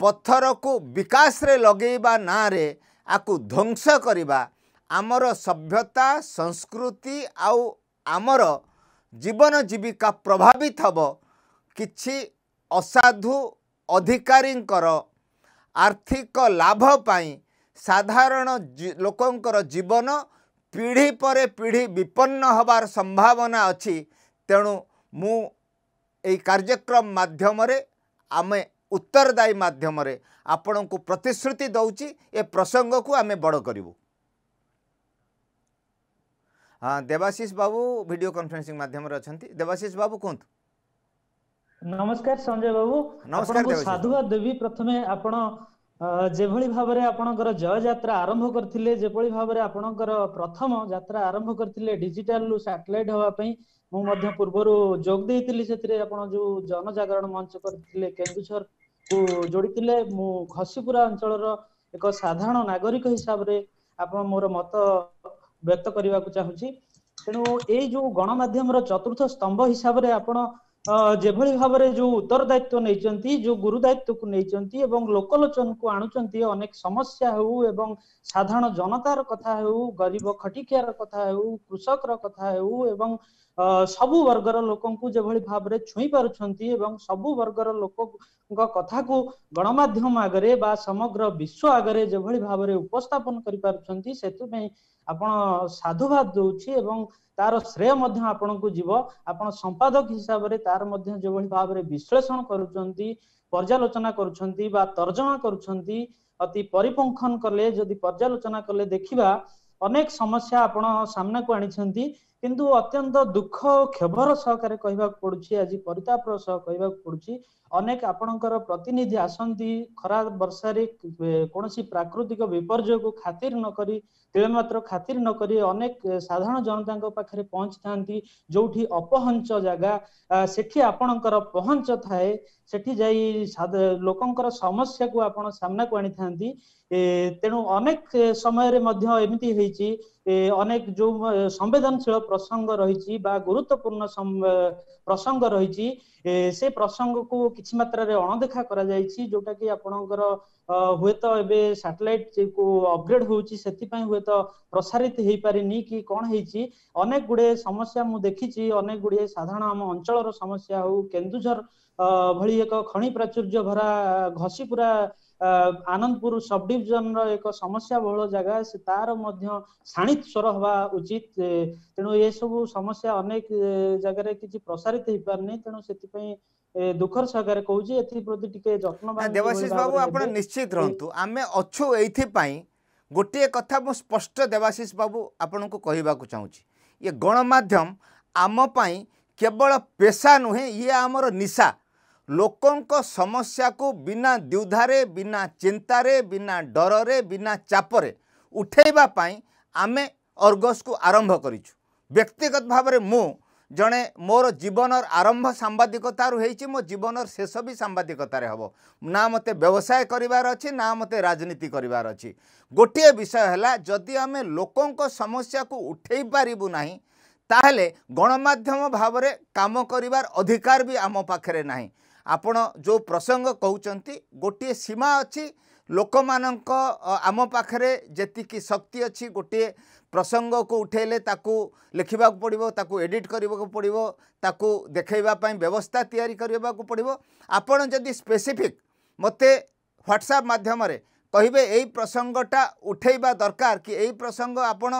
ପଥରକୁ ବିକାଶରେ ଲଗେଇବା ନାଁରେ ଆକୁ ଧ୍ୱଂସ କରିବା ଆମର ସଭ୍ୟତା ସଂସ୍କୃତି ଆଉ ଆମର ଜୀବନ ଜୀବିକା ପ୍ରଭାବିତ ହେବ କିଛି ଅସାଧୁ ଅଧିକାରୀଙ୍କର ଆର୍ଥିକ ଲାଭ ପାଇଁ ସାଧାରଣ ଲୋକଙ୍କର ଜୀବନ ପିଢ଼ି ପରେ ପିଢ଼ି ବିପନ୍ନ ହେବାର ସମ୍ଭାବନା ଅଛି ତେଣୁ ମୁଁ ଏଇ କାର୍ଯ୍ୟକ୍ରମ ମାଧ୍ୟମରେ ଆମେ ଉତ୍ତରଦାୟୀ ମାଧ୍ୟମରେ ଆପଣଙ୍କୁ ପ୍ରତିଶ୍ରୁତି ଦେଉଛି ଏ ପ୍ରସଙ୍ଗକୁ ଆମେ ବଡ଼ କରିବୁ ହଁ ଦେବାଶିଷ ବାବୁ ଭିଡ଼ିଓ କନଫରେନ୍ସିଂ ମାଧ୍ୟମରେ ଅଛନ୍ତି ଦେବାଶିଷ ବାବୁ କୁହନ୍ତୁ ନମସ୍କାର ସଞ୍ଜୟ ବାବୁ ନମସ୍କାର ସାଧୁବାଦ ଦେବୀ ପ୍ରଥମେ ଆପଣ ଯେଭଳି ଭାବରେ ଆପଣଙ୍କର ଜୟ ଯାତ୍ରା ଆରମ୍ଭ କରିଥିଲେ ଯେଭଳି ଭାବରେ ଆପଣଙ୍କର ପ୍ରଥମ ଯାତ୍ରା ଆରମ୍ଭ କରିଥିଲେ ଡିଜିଟାଲରୁ ସାଟେଲାଇଟ୍ ହେବା ପାଇଁ ମୁଁ ମଧ୍ୟ ପୂର୍ବରୁ ଯୋଗ ଦେଇଥିଲି ସେଥିରେ ଆପଣ ଯୋଉ ଜନଜାଗରଣ ମଞ୍ଚ କରିଥିଲେ କେନ୍ଦୁଝରକୁ ଯୋଡ଼ିଥିଲେ ମୁଁ ଘସିପୁରା ଅଞ୍ଚଳର ଏକ ସାଧାରଣ ନାଗରିକ ହିସାବରେ ଆପଣ ମୋର ମତ ବ୍ୟକ୍ତ କରିବାକୁ ଚାହୁଁଛି ତେଣୁ ଏଇ ଯୋଉ ଗଣମାଧ୍ୟମର ଚତୁର୍ଥ ସ୍ତମ୍ଭ ହିସାବରେ ଆପଣ ଯେଭଳି ଭାବରେ ଯୋଉ ଉତ୍ତର ଦାୟିତ୍ୱ ନେଇଛନ୍ତି ଯୋଉ ଗୁରୁ ଦାୟିତ୍ୱକୁ ନେଇଛନ୍ତି ଏବଂ ଲୋକଲୋଚନକୁ ଆଣୁଛନ୍ତି ଅନେକ ସମସ୍ୟା ହଉ ଏବଂ ସାଧାରଣ ଜନତାର କଥା ହଉ ଗରିବ ଖଟିକିଆର କଥା ହେଉ କୃଷକର କଥା ହଉ ଏବଂ ଅ ସବୁ ବର୍ଗର ଲୋକଙ୍କୁ ଯେଭଳି ଭାବରେ ଛୁଇଁ ପାରୁଛନ୍ତି ଏବଂ ସବୁ ବର୍ଗର ଲୋକଙ୍କ କଥାକୁ ଗଣମାଧ୍ୟମ ଆଗରେ ବା ସମଗ୍ର ବିଶ୍ୱ ଆଗରେ ଯେଭଳି ଭାବରେ ଉପସ୍ଥାପନ କରିପାରୁଛନ୍ତି ସେଥିପାଇଁ ଆପଣ ସାଧୁବାଦ ଦଉଛି ଏବଂ ତାର ଶ୍ରେୟ ମଧ୍ୟ ଆପଣଙ୍କୁ ଯିବ ଆପଣ ସମ୍ପାଦକ ହିସାବରେ ତାର ମଧ୍ୟ ଯେଭଳି ଭାବରେ ବିଶ୍ଳେଷଣ କରୁଛନ୍ତି ପର୍ଯ୍ୟାଲୋଚନା କରୁଛନ୍ତି ବା ତର୍ଜମା କରୁଛନ୍ତି ଅତି ପରିପଙ୍ଖନ କଲେ ଯଦି ପର୍ଯ୍ୟାଲୋଚନା କଲେ ଦେଖିବା ଅନେକ ସମସ୍ୟା ଆପଣ ସାମ୍ନାକୁ ଆଣିଛନ୍ତି କିନ୍ତୁ ଅତ୍ୟନ୍ତ ଦୁଃଖ ଓ କ୍ଷୋଭର ସହକାରେ କହିବାକୁ ପଡୁଛି ଆଜି ପରିତାପର ସହ କହିବାକୁ ପଡୁଛି ଅନେକ ଆପଣଙ୍କର ପ୍ରତିନିଧି ଆସନ୍ତି ଖରା ବର୍ଷାରେ କୌଣସି ପ୍ରାକୃତିକ ବିପର୍ଯ୍ୟୟକୁ ଖାତିର ନ କରି ତିଳେମାତ୍ର ଖାତିର ନ କରି ଅନେକ ସାଧାରଣ ଜନତାଙ୍କ ପାଖରେ ପହଞ୍ଚିଥାନ୍ତି ଯୋଉଠି ଅପହଞ୍ଚ ଜାଗା ସେଠି ଆପଣଙ୍କର ପହଞ୍ଚ ଥାଏ ସେଠି ଯାଇ ଲୋକଙ୍କର ସମସ୍ୟାକୁ ଆପଣ ସାମ୍ନାକୁ ଆଣିଥାନ୍ତି ତେଣୁ ଅନେକ ସମୟରେ ମଧ୍ୟ ଏମିତି ହେଇଛି ଏ ଅନେକ ଯୋଉ ସମ୍ବେଦନଶୀଳ ପ୍ରସଙ୍ଗ ରହିଛି ବା ଗୁରୁତ୍ୱପୂର୍ଣ୍ଣ ପ୍ରସଙ୍ଗ ରହିଛି ସେ ପ୍ରସଙ୍ଗକୁ କିଛି ମାତ୍ରାରେ ଅଣଦେଖା କରାଯାଇଛି ଯୋଉଟା କି ଆପଣଙ୍କର ହୁଏତ ଏବେ ସାଟେଲାଇଟ କୁ ଅପଗ୍ରେଡ ହଉଛି ସେଥିପାଇଁ ହୁଏତ ପ୍ରସାରିତ ହେଇପାରିନି କି କଣ ହେଇଛି ଅନେକ ଗୁଡିଏ ସମସ୍ୟା ମୁଁ ଦେଖିଛି ଅନେକ ଗୁଡିଏ ସାଧାରଣ ଆମ ଅଞ୍ଚଳର ସମସ୍ୟା ହଉ କେନ୍ଦୁଝର ଭଳି ଏକ ଖଣି ପ୍ରାଚୁର୍ଯ୍ୟ ଭରା ଘଷି ପୁରା ଆନନ୍ଦପୁର ସବ୍ ଡିଭିଜନର ଏକ ସମସ୍ୟା ବହୁଳ ଜାଗା ସେ ତାର ମଧ୍ୟ ସାଣିତ ସ୍ୱର ହବା ଉଚିତ ତେଣୁ ଏସବୁ ସମସ୍ୟା ଅନେକ ଜାଗାରେ କିଛି ପ୍ରସାରିତ ହେଇପାରୁନି ତେଣୁ ସେଥିପାଇଁ ଦୁଃଖର ସହକାରେ କହୁଛି ଏଥିପ୍ରତି ଟିକେ ଯତ୍ନବାନ ଦେବାଶିଷ ବାବୁ ଆପଣ ନିଶ୍ଚିତ ରୁହନ୍ତୁ ଆମେ ଅଛୁ ଏଇଥିପାଇଁ ଗୋଟିଏ କଥା ମୁଁ ସ୍ପଷ୍ଟ ଦେବାଶିଷ ବାବୁ ଆପଣଙ୍କୁ କହିବାକୁ ଚାହୁଁଛି ଇଏ ଗଣମାଧ୍ୟମ ଆମ ପାଇଁ କେବଳ ପେଶା ନୁହେଁ ଇଏ ଆମର ନିଶା ଲୋକଙ୍କ ସମସ୍ୟାକୁ ବିନା ଦ୍ୱିଧାରେ ବିନା ଚିନ୍ତାରେ ବିନା ଡରରେ ବିନା ଚାପରେ ଉଠାଇବା ପାଇଁ ଆମେ ଅର୍ଗସ୍କୁ ଆରମ୍ଭ କରିଛୁ ବ୍ୟକ୍ତିଗତ ଭାବରେ ମୁଁ ଜଣେ ମୋର ଜୀବନର ଆରମ୍ଭ ସାମ୍ବାଦିକତାରୁ ହେଇଛି ମୋ ଜୀବନର ଶେଷ ବି ସାମ୍ବାଦିକତାରେ ହେବ ନା ମୋତେ ବ୍ୟବସାୟ କରିବାର ଅଛି ନା ମୋତେ ରାଜନୀତି କରିବାର ଅଛି ଗୋଟିଏ ବିଷୟ ହେଲା ଯଦି ଆମେ ଲୋକଙ୍କ ସମସ୍ୟାକୁ ଉଠାଇ ପାରିବୁ ନାହିଁ ତାହେଲେ ଗଣମାଧ୍ୟମ ଭାବରେ କାମ କରିବାର ଅଧିକାର ବି ଆମ ପାଖରେ ନାହିଁ ଆପଣ ଯେଉଁ ପ୍ରସଙ୍ଗ କହୁଛନ୍ତି ଗୋଟିଏ ସୀମା ଅଛି ଲୋକମାନଙ୍କ ଆମ ପାଖରେ ଯେତିକି ଶକ୍ତି ଅଛି ଗୋଟିଏ ପ୍ରସଙ୍ଗକୁ ଉଠାଇଲେ ତାକୁ ଲେଖିବାକୁ ପଡ଼ିବ ତାକୁ ଏଡ଼ିଟ୍ କରିବାକୁ ପଡ଼ିବ ତାକୁ ଦେଖାଇବା ପାଇଁ ବ୍ୟବସ୍ଥା ତିଆରି କରିବାକୁ ପଡ଼ିବ ଆପଣ ଯଦି ସ୍ପେସିଫିକ୍ ମୋତେ ହ୍ୱାଟ୍ସଆପ୍ ମାଧ୍ୟମରେ କହିବେ ଏଇ ପ୍ରସଙ୍ଗଟା ଉଠାଇବା ଦରକାର କି ଏଇ ପ୍ରସଙ୍ଗ ଆପଣ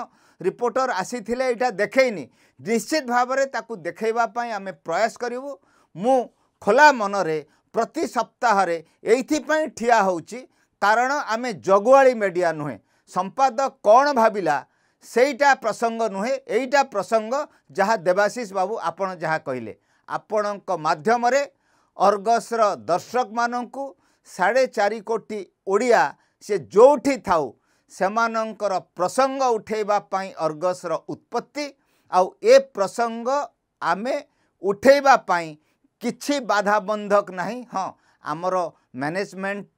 ରିପୋର୍ଟର ଆସିଥିଲେ ଏଇଟା ଦେଖେଇନି ନିଶ୍ଚିତ ଭାବରେ ତାକୁ ଦେଖାଇବା ପାଇଁ ଆମେ ପ୍ରୟାସ କରିବୁ ମୁଁ ଖୋଲା ମନରେ ପ୍ରତି ସପ୍ତାହରେ ଏଇଥିପାଇଁ ଠିଆ ହେଉଛି କାରଣ ଆମେ ଜଗୁଆଳି ମେଡ଼ିଆ ନୁହେଁ ସମ୍ପାଦ କ'ଣ ଭାବିଲା ସେଇଟା ପ୍ରସଙ୍ଗ ନୁହେଁ ଏଇଟା ପ୍ରସଙ୍ଗ ଯାହା ଦେବାଶିଷ ବାବୁ ଆପଣ ଯାହା କହିଲେ ଆପଣଙ୍କ ମାଧ୍ୟମରେ ଅର୍ଗସର ଦର୍ଶକମାନଙ୍କୁ ସାଢ଼େ ଚାରି କୋଟି ଓଡ଼ିଆ ସେ ଯେଉଁଠି ଥାଉ ସେମାନଙ୍କର ପ୍ରସଙ୍ଗ ଉଠାଇବା ପାଇଁ ଅର୍ଗସର ଉତ୍ପତ୍ତି ଆଉ ଏ ପ୍ରସଙ୍ଗ ଆମେ ଉଠାଇବା ପାଇଁ किसी बाधाबंधक हाँ, ना हाँ आमर मैनेजमेंट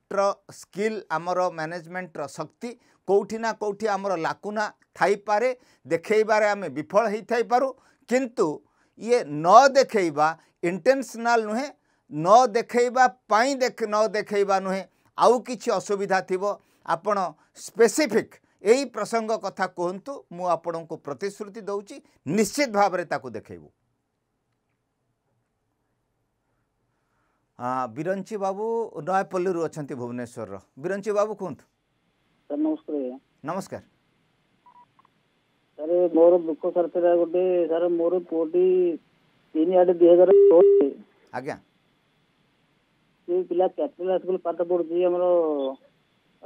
स्किल आमर मैनेजमेंट शक्ति कौटिना कौटि आमर लाकुना थपे देखार आम विफल हो पारू किंतु ये न देखा इंटेनसनाल नुहे न देखापी देख न देखा नुहे आउ कि असुविधा थी आपण स्पेसिफिक स्पेसीफिक प्रसंग कथा कहतु मुझे प्रतिश्रुति दौर निश्चित भाव देखू ବିରଞ୍ଚି ବାବୁ ନୟାପଲ୍ଲୀରୁ ଅଛନ୍ତି ଭୁବନେଶ୍ୱରର ବିରଞ୍ଚି ବାବୁ କୁହନ୍ତୁ ସାର୍ ନମସ୍କାର ନମସ୍କାର ସାର୍ ମୋର ଦୁଃଖ ସାର୍ ଥିଲା ଗୋଟେ ସାର୍ ମୋର ପୁଅଟି ତିନି ଆଠ ଦୁଇ ହଜାର ଷୋହଳରେ ଆଜ୍ଞା ସେ ପିଲା କ୍ୟାପିଟାଲ ସ୍କୁଲ ପାଠ ପଢୁଛି ଆମର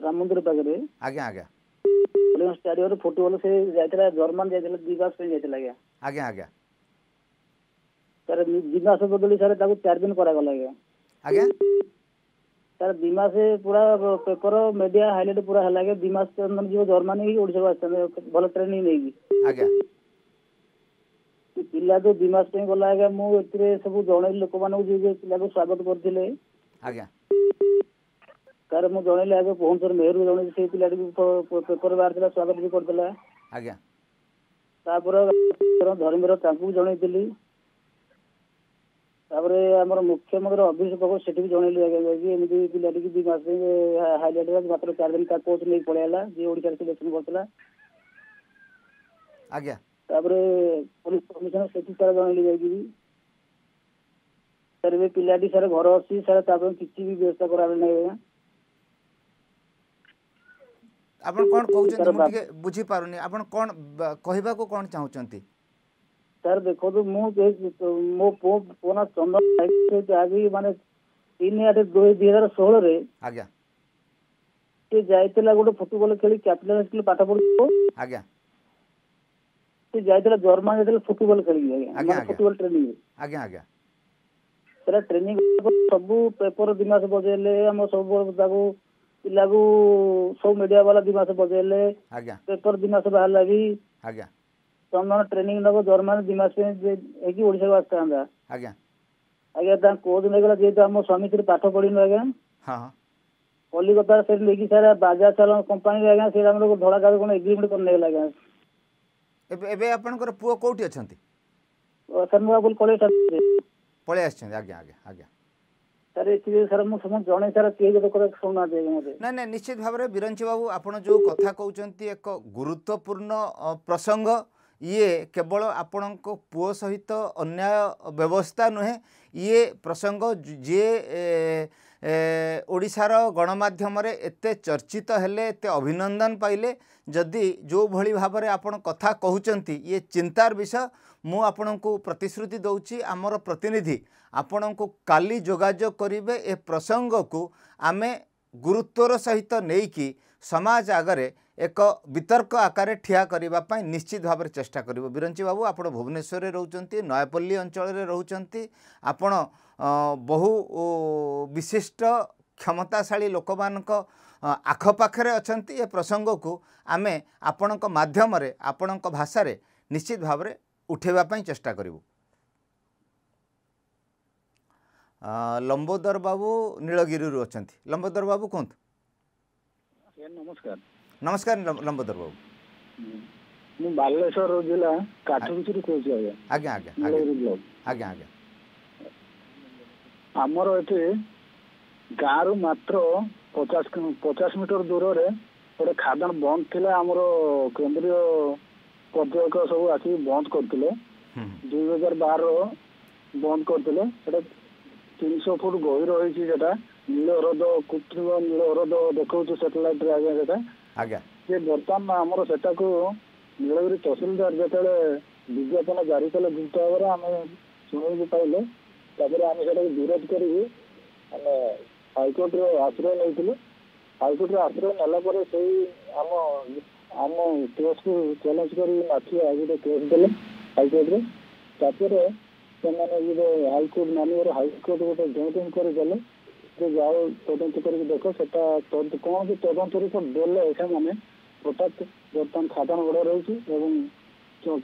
ରାମ ମନ୍ଦିର ପାଖରେ ଆଜ୍ଞା ଆଜ୍ଞା ଷ୍ଟାଡିୟମରେ ଫୁଟବଲ ସେ ଯାଇଥିଲା ଜର୍ମାନ ଯାଇଥିଲା ଦୁଇ ମାସ ପାଇଁ ଯାଇଥିଲା ଆଜ୍ଞା ଆଜ୍ଞା ଆଜ୍ଞା ସାର୍ ଦୁଇ ମାସ ବଦଳି ସାର୍ ତାକୁ ଚାରି ଦିନ କରାଗଲା ଆଜ୍ଞା ଆଜ୍ଞା ସାର୍ ଦୁଇ ମାସ ପୁରା ପେପର ମିଡିଆ ହାଇଲାଇଟ୍ ପୁରା ହେଲା ଆଜ୍ଞା ଦୁଇ ମାସ ମାନେ ଯିବ ଜର୍ମାନୀ ହେଇକି ଓଡ଼ିଶାକୁ ଆସିଥାନ୍ତେ ଭଲ ଟ୍ରେନିଂ ନେଇକି ଆଜ୍ଞା ପିଲା ଯୋଉ ଦୁଇ ମାସ ପାଇଁ ଗଲା ଆଜ୍ଞା ମୁଁ ଏଥିରେ ସବୁ ଜଣେଇଲି ଲୋକମାନଙ୍କୁ ଯିଏ ଯିଏ ପିଲାକୁ ସ୍ୱାଗତ କରିଥିଲେ ଆଜ୍ଞା ସାର୍ ମୁଁ ଜଣେଇଲି ଆଜ୍ଞା ଭୁବନେଶ୍ୱର ମେହରୁ ଜଣେଇଲି ସେଇ ପିଲାଟିକୁ ପେପର ବାହାରିଥିଲା ସ୍ୱାଗତ ବି କରିଥିଲା ଆଜ୍ଞା ତାପରେ ଧର୍ମୀର ତାଙ୍କୁ ଜଣେଇଥିଲି ତାପରେ ଆମର ମୁଖ୍ୟ ମନ୍ଦିର ଅଫିସ ପାଖରୁ ସେଠି ବି ଜଣେଇଲୁ ଆଜ୍ଞା ଯାଇକି ଏମିତି ପିଲାଟିକି ଦୁଇ ମାସ ପାଇଁ ହାଇଲାଇଟ୍ ହେଲା ମାତ୍ର ଚାରି ଦିନ ତା କୋଚ୍ ନେଇକି ପଳେଇ ଆସିଲା ଯିଏ ଓଡ଼ିଶାରେ ସିଲେକ୍ସନ୍ କରିଥିଲା ଆଜ୍ଞା ତାପରେ ପୋଲିସ କମିଶନର ସେଠି ସାର୍ ଜଣେଇଲୁ ଯାଇକି ବି ସାର୍ ଏବେ ପିଲାଟି ସାର୍ ଘର ଅଛି ସାର୍ ତା ପାଇଁ କିଛି ବି ବ୍ୟବସ୍ଥା କରାହେଲେ ନାହିଁ ଆଜ୍ଞା ଆପଣ କ'ଣ କହୁଛନ୍ତି ମୁଁ ଟିକେ ବୁଝିପାରୁନି ଆପଣ କ'ଣ କହିବାକୁ କ'ଣ ଚାହୁଁଛନ୍ତି ସାର୍ ଦେଖନ୍ତୁ ମୁଁ ମୋ ପୁଅ ପୁଅ ନା ଚନ୍ଦନ ସହିତ ଆଜି ମାନେ ତିନି ଆଠ ଦୁଇ ଦୁଇ ହଜାର ଷୋହଳରେ ଆଜ୍ଞା ସେ ଯାଇଥିଲା ଗୋଟେ ଫୁଟବଲ ଖେଳି କ୍ୟାପିଟାଲ ସ୍କୁଲ ପାଠ ପଢୁଥିବ ଆଜ୍ଞା ସେ ଯାଇଥିଲା ଜର୍ମାନ ଯାଇଥିଲା ଫୁଟବଲ ଖେଳିକି ଆଜ୍ଞା ଫୁଟବଲ ଟ୍ରେନିଂ ଆଜ୍ଞା ଆଜ୍ଞା ସେଟା ଟ୍ରେନିଂ ସବୁ ପେପର ଦୁଇ ମାସ ବଜେଇଲେ ଆମ ସବୁ ତାକୁ ପିଲାକୁ ସବୁ ମିଡିଆ ବାଲା ଦୁଇ ମାସ ବଜେଇଲେ ପେପର ଦୁଇ ମାସ ବାହାରିଲା ବି ଆଜ୍ଞା ତମେ ଟ୍ରେନିଂ ନେବ ଦରମା ଦୁଇ ମାସ ପାଇଁ ହେଇକି ଓଡ଼ିଶାକୁ ଆସିଥାନ୍ତା ଆଜ୍ଞା ଆଜ୍ଞା ତାଙ୍କୁ କୋଉଦିନ ହେଇଗଲା ଯେହେତୁ ଆମ ସମିତିରେ ପାଠ ପଢ଼ିନୁ ଆଜ୍ଞା କଲିକତାରେ ସେଠି ନେଇକି ସାର୍ ବାଜାଜ ଚାଲାଣ କମ୍ପାନୀରେ ଆଜ୍ଞା ସେଇଟା ଆମର ଧଳା କାଗଜ କ'ଣ ଏଗ୍ରିମେଣ୍ଟ କରି ନେଇଗଲା ଆଜ୍ଞା ଏବେ ଏବେ ଆପଣଙ୍କର ପୁଅ କୋଉଠି ଅଛନ୍ତି ସାର୍ ମୁଁ ଆପଣ ପଳେଇ ପଳେଇ ଆସିଛନ୍ତି ଆଜ୍ଞା ଆଜ୍ଞା ଆଜ୍ଞା ସାର୍ ଏଥିରେ ସାର୍ ମୁଁ ସମସ୍ତ ଜଣେ ସାର୍ କେହି ଗୋଟେ କଥା ଶୁଣୁନାହାନ୍ତି ଆଜ୍ଞା ମୋତେ ନାଇଁ ନାଇଁ ନିଶ୍ଚିତ ଭାବରେ ବିରଞ୍ଚି ବାବୁ ଆପଣ ଯେଉଁ କଥା କହୁଛନ୍ତି ଏକ ଗୁରୁତ୍ୱପୂର୍ଣ୍ଣ ପ୍ରସଙ୍ଗ ଇଏ କେବଳ ଆପଣଙ୍କ ପୁଅ ସହିତ ଅନ୍ୟାୟ ବ୍ୟବସ୍ଥା ନୁହେଁ ଇଏ ପ୍ରସଙ୍ଗ ଯିଏ ଓଡ଼ିଶାର ଗଣମାଧ୍ୟମରେ ଏତେ ଚର୍ଚ୍ଚିତ ହେଲେ ଏତେ ଅଭିନନ୍ଦନ ପାଇଲେ ଯଦି ଯେଉଁଭଳି ଭାବରେ ଆପଣ କଥା କହୁଛନ୍ତି ଇଏ ଚିନ୍ତାର ବିଷୟ ମୁଁ ଆପଣଙ୍କୁ ପ୍ରତିଶ୍ରୁତି ଦେଉଛି ଆମର ପ୍ରତିନିଧି ଆପଣଙ୍କୁ କାଲି ଯୋଗାଯୋଗ କରିବେ ଏ ପ୍ରସଙ୍ଗକୁ ଆମେ ଗୁରୁତ୍ୱର ସହିତ ନେଇକି ସମାଜ ଆଗରେ ଏକ ବିତର୍କ ଆକାରରେ ଠିଆ କରିବା ପାଇଁ ନିଶ୍ଚିତ ଭାବରେ ଚେଷ୍ଟା କରିବ ବିରଞ୍ଚି ବାବୁ ଆପଣ ଭୁବନେଶ୍ୱରରେ ରହୁଛନ୍ତି ନୟାପଲ୍ଲୀ ଅଞ୍ଚଳରେ ରହୁଛନ୍ତି ଆପଣ ବହୁ ବିଶିଷ୍ଟ କ୍ଷମତାଶାଳୀ ଲୋକମାନଙ୍କ ଆଖପାଖରେ ଅଛନ୍ତି ଏ ପ୍ରସଙ୍ଗକୁ ଆମେ ଆପଣଙ୍କ ମାଧ୍ୟମରେ ଆପଣଙ୍କ ଭାଷାରେ ନିଶ୍ଚିତ ଭାବରେ ଉଠାଇବା ପାଇଁ ଚେଷ୍ଟା କରିବୁ ଲମ୍ବୋଦର ବାବୁ ନୀଳଗିରିରୁ ଅଛନ୍ତି ଲମ୍ବୋଦର ବାବୁ କୁହନ୍ତୁ ନମସ୍କାର ନମସ୍କାର ଲମ୍ବୋଦର ବାବୁ ମୁଁ ବାଲେଶ୍ୱର ଜିଲ୍ଲା କାଠୁରୁଚିରୁ କହୁଛି ଆଜ୍ଞା ଆଜ୍ଞା ଆଜ୍ଞା ଆଜ୍ଞା ଆଜ୍ଞା ଆମର ଏଠି ଗାଁରୁ ମାତ୍ର ପଚାଶ ପଚାଶ ମିଟର ଦୂରରେ ଗୋଟେ ଖାଦାନ ବନ୍ଦ ଥିଲା ଆମର କେନ୍ଦ୍ରୀୟ ପର୍ଯ୍ୟଟକ ସବୁ ଆସିକି ବନ୍ଦ କରିଥିଲେ ଦୁଇ ହଜାର ବାର ବନ୍ଦ କରିଥିଲେ ସେଟା ତିନିଶହ ଫୁଟ ଗଭୀର ହେଇଛି ସେଟା ନୀଳ ହ୍ରଦ କୃତ୍ରିମ ନୀଳ ହ୍ରଦ ଦେଖାଉଛି ସାଟେଲାଇଟରେ ଆଜ୍ଞା ସେଟା ଆଜ୍ଞା ଯେ ବର୍ତ୍ତମାନ ଆମର ସେଟାକୁ ନୀଳଗିରି ତହସିଲଦାର ଯେତେବେଳେ ବିଜ୍ଞାପନ ଜାରି କଲେ ଗୁପ୍ତ ଭାବରେ ଆମେ ଶୁଣିବାକୁ ପାଇଲେ ତାପରେ ଆମେ ସେଟାକୁ ବିରୋଧ କରିକି ଆମେ ହାଇକୋର୍ଟରେ ଆଶ୍ରୟ ନେଇଥିଲୁ ହାଇକୋର୍ଟରେ ଆଶ୍ରୟ ନେଲା ପରେ ସେଇ ଆମ ଆମ କେସ୍କୁ ଚ୍ୟାଲେଞ୍ଜ କରି ମାଠିଆ ଗୋଟେ କେସ୍ ଦେଲେ ହାଇକୋର୍ଟରେ ତାପରେ ସେମାନେ ଗୋଟେ ହାଇକୋର୍ଟ ମାନିବାର ହାଇକୋର୍ଟ ଗୋଟେ ଜଏଣ୍ଟ କରିଦେଲେ ରେ ଯାଉ ତଦନ୍ତ କରିକି ଦେଖ ସେଟା କୌଣସି ତଦନ୍ତ ରିପୋର୍ଟ ଦେଲେ ସେମାନେ ହଠାତ୍ ବର୍ତ୍ତମାନ ସାଧାରଣ ଅର୍ଡର ରହିଛି ଏବଂ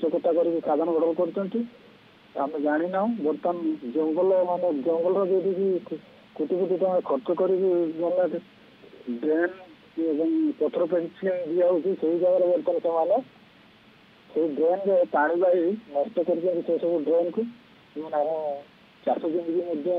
ଚକଟା କରିକି ସାଧାରଣ ଅର୍ଡର କରୁଛନ୍ତି ଆମେ ଜାଣିନାହୁଁ ବର୍ତ୍ତମାନ ଜଙ୍ଗଲ ମାନେ ଜଙ୍ଗଲର ଯଦି ବି କୋଟି କୋଟି ଟଙ୍କା ଖର୍ଚ୍ଚ କରିକି ଗଲା ଡ୍ରେନ୍ ଏବଂ ପଥର ପେନ୍ସିଂ ଦିଆହେଉଛି ସେଇ ଜାଗାରେ ବର୍ତ୍ତମାନ ସେମାନେ ସେଇ ଡ୍ରେନ୍ରେ ପାଣି ବାହି ନଷ୍ଟ କରିଛନ୍ତି ସେସବୁ ଡ୍ରେନ୍କୁ ଏବଂ ଆମ ଚାଷ ଜମିକୁ ମଧ୍ୟ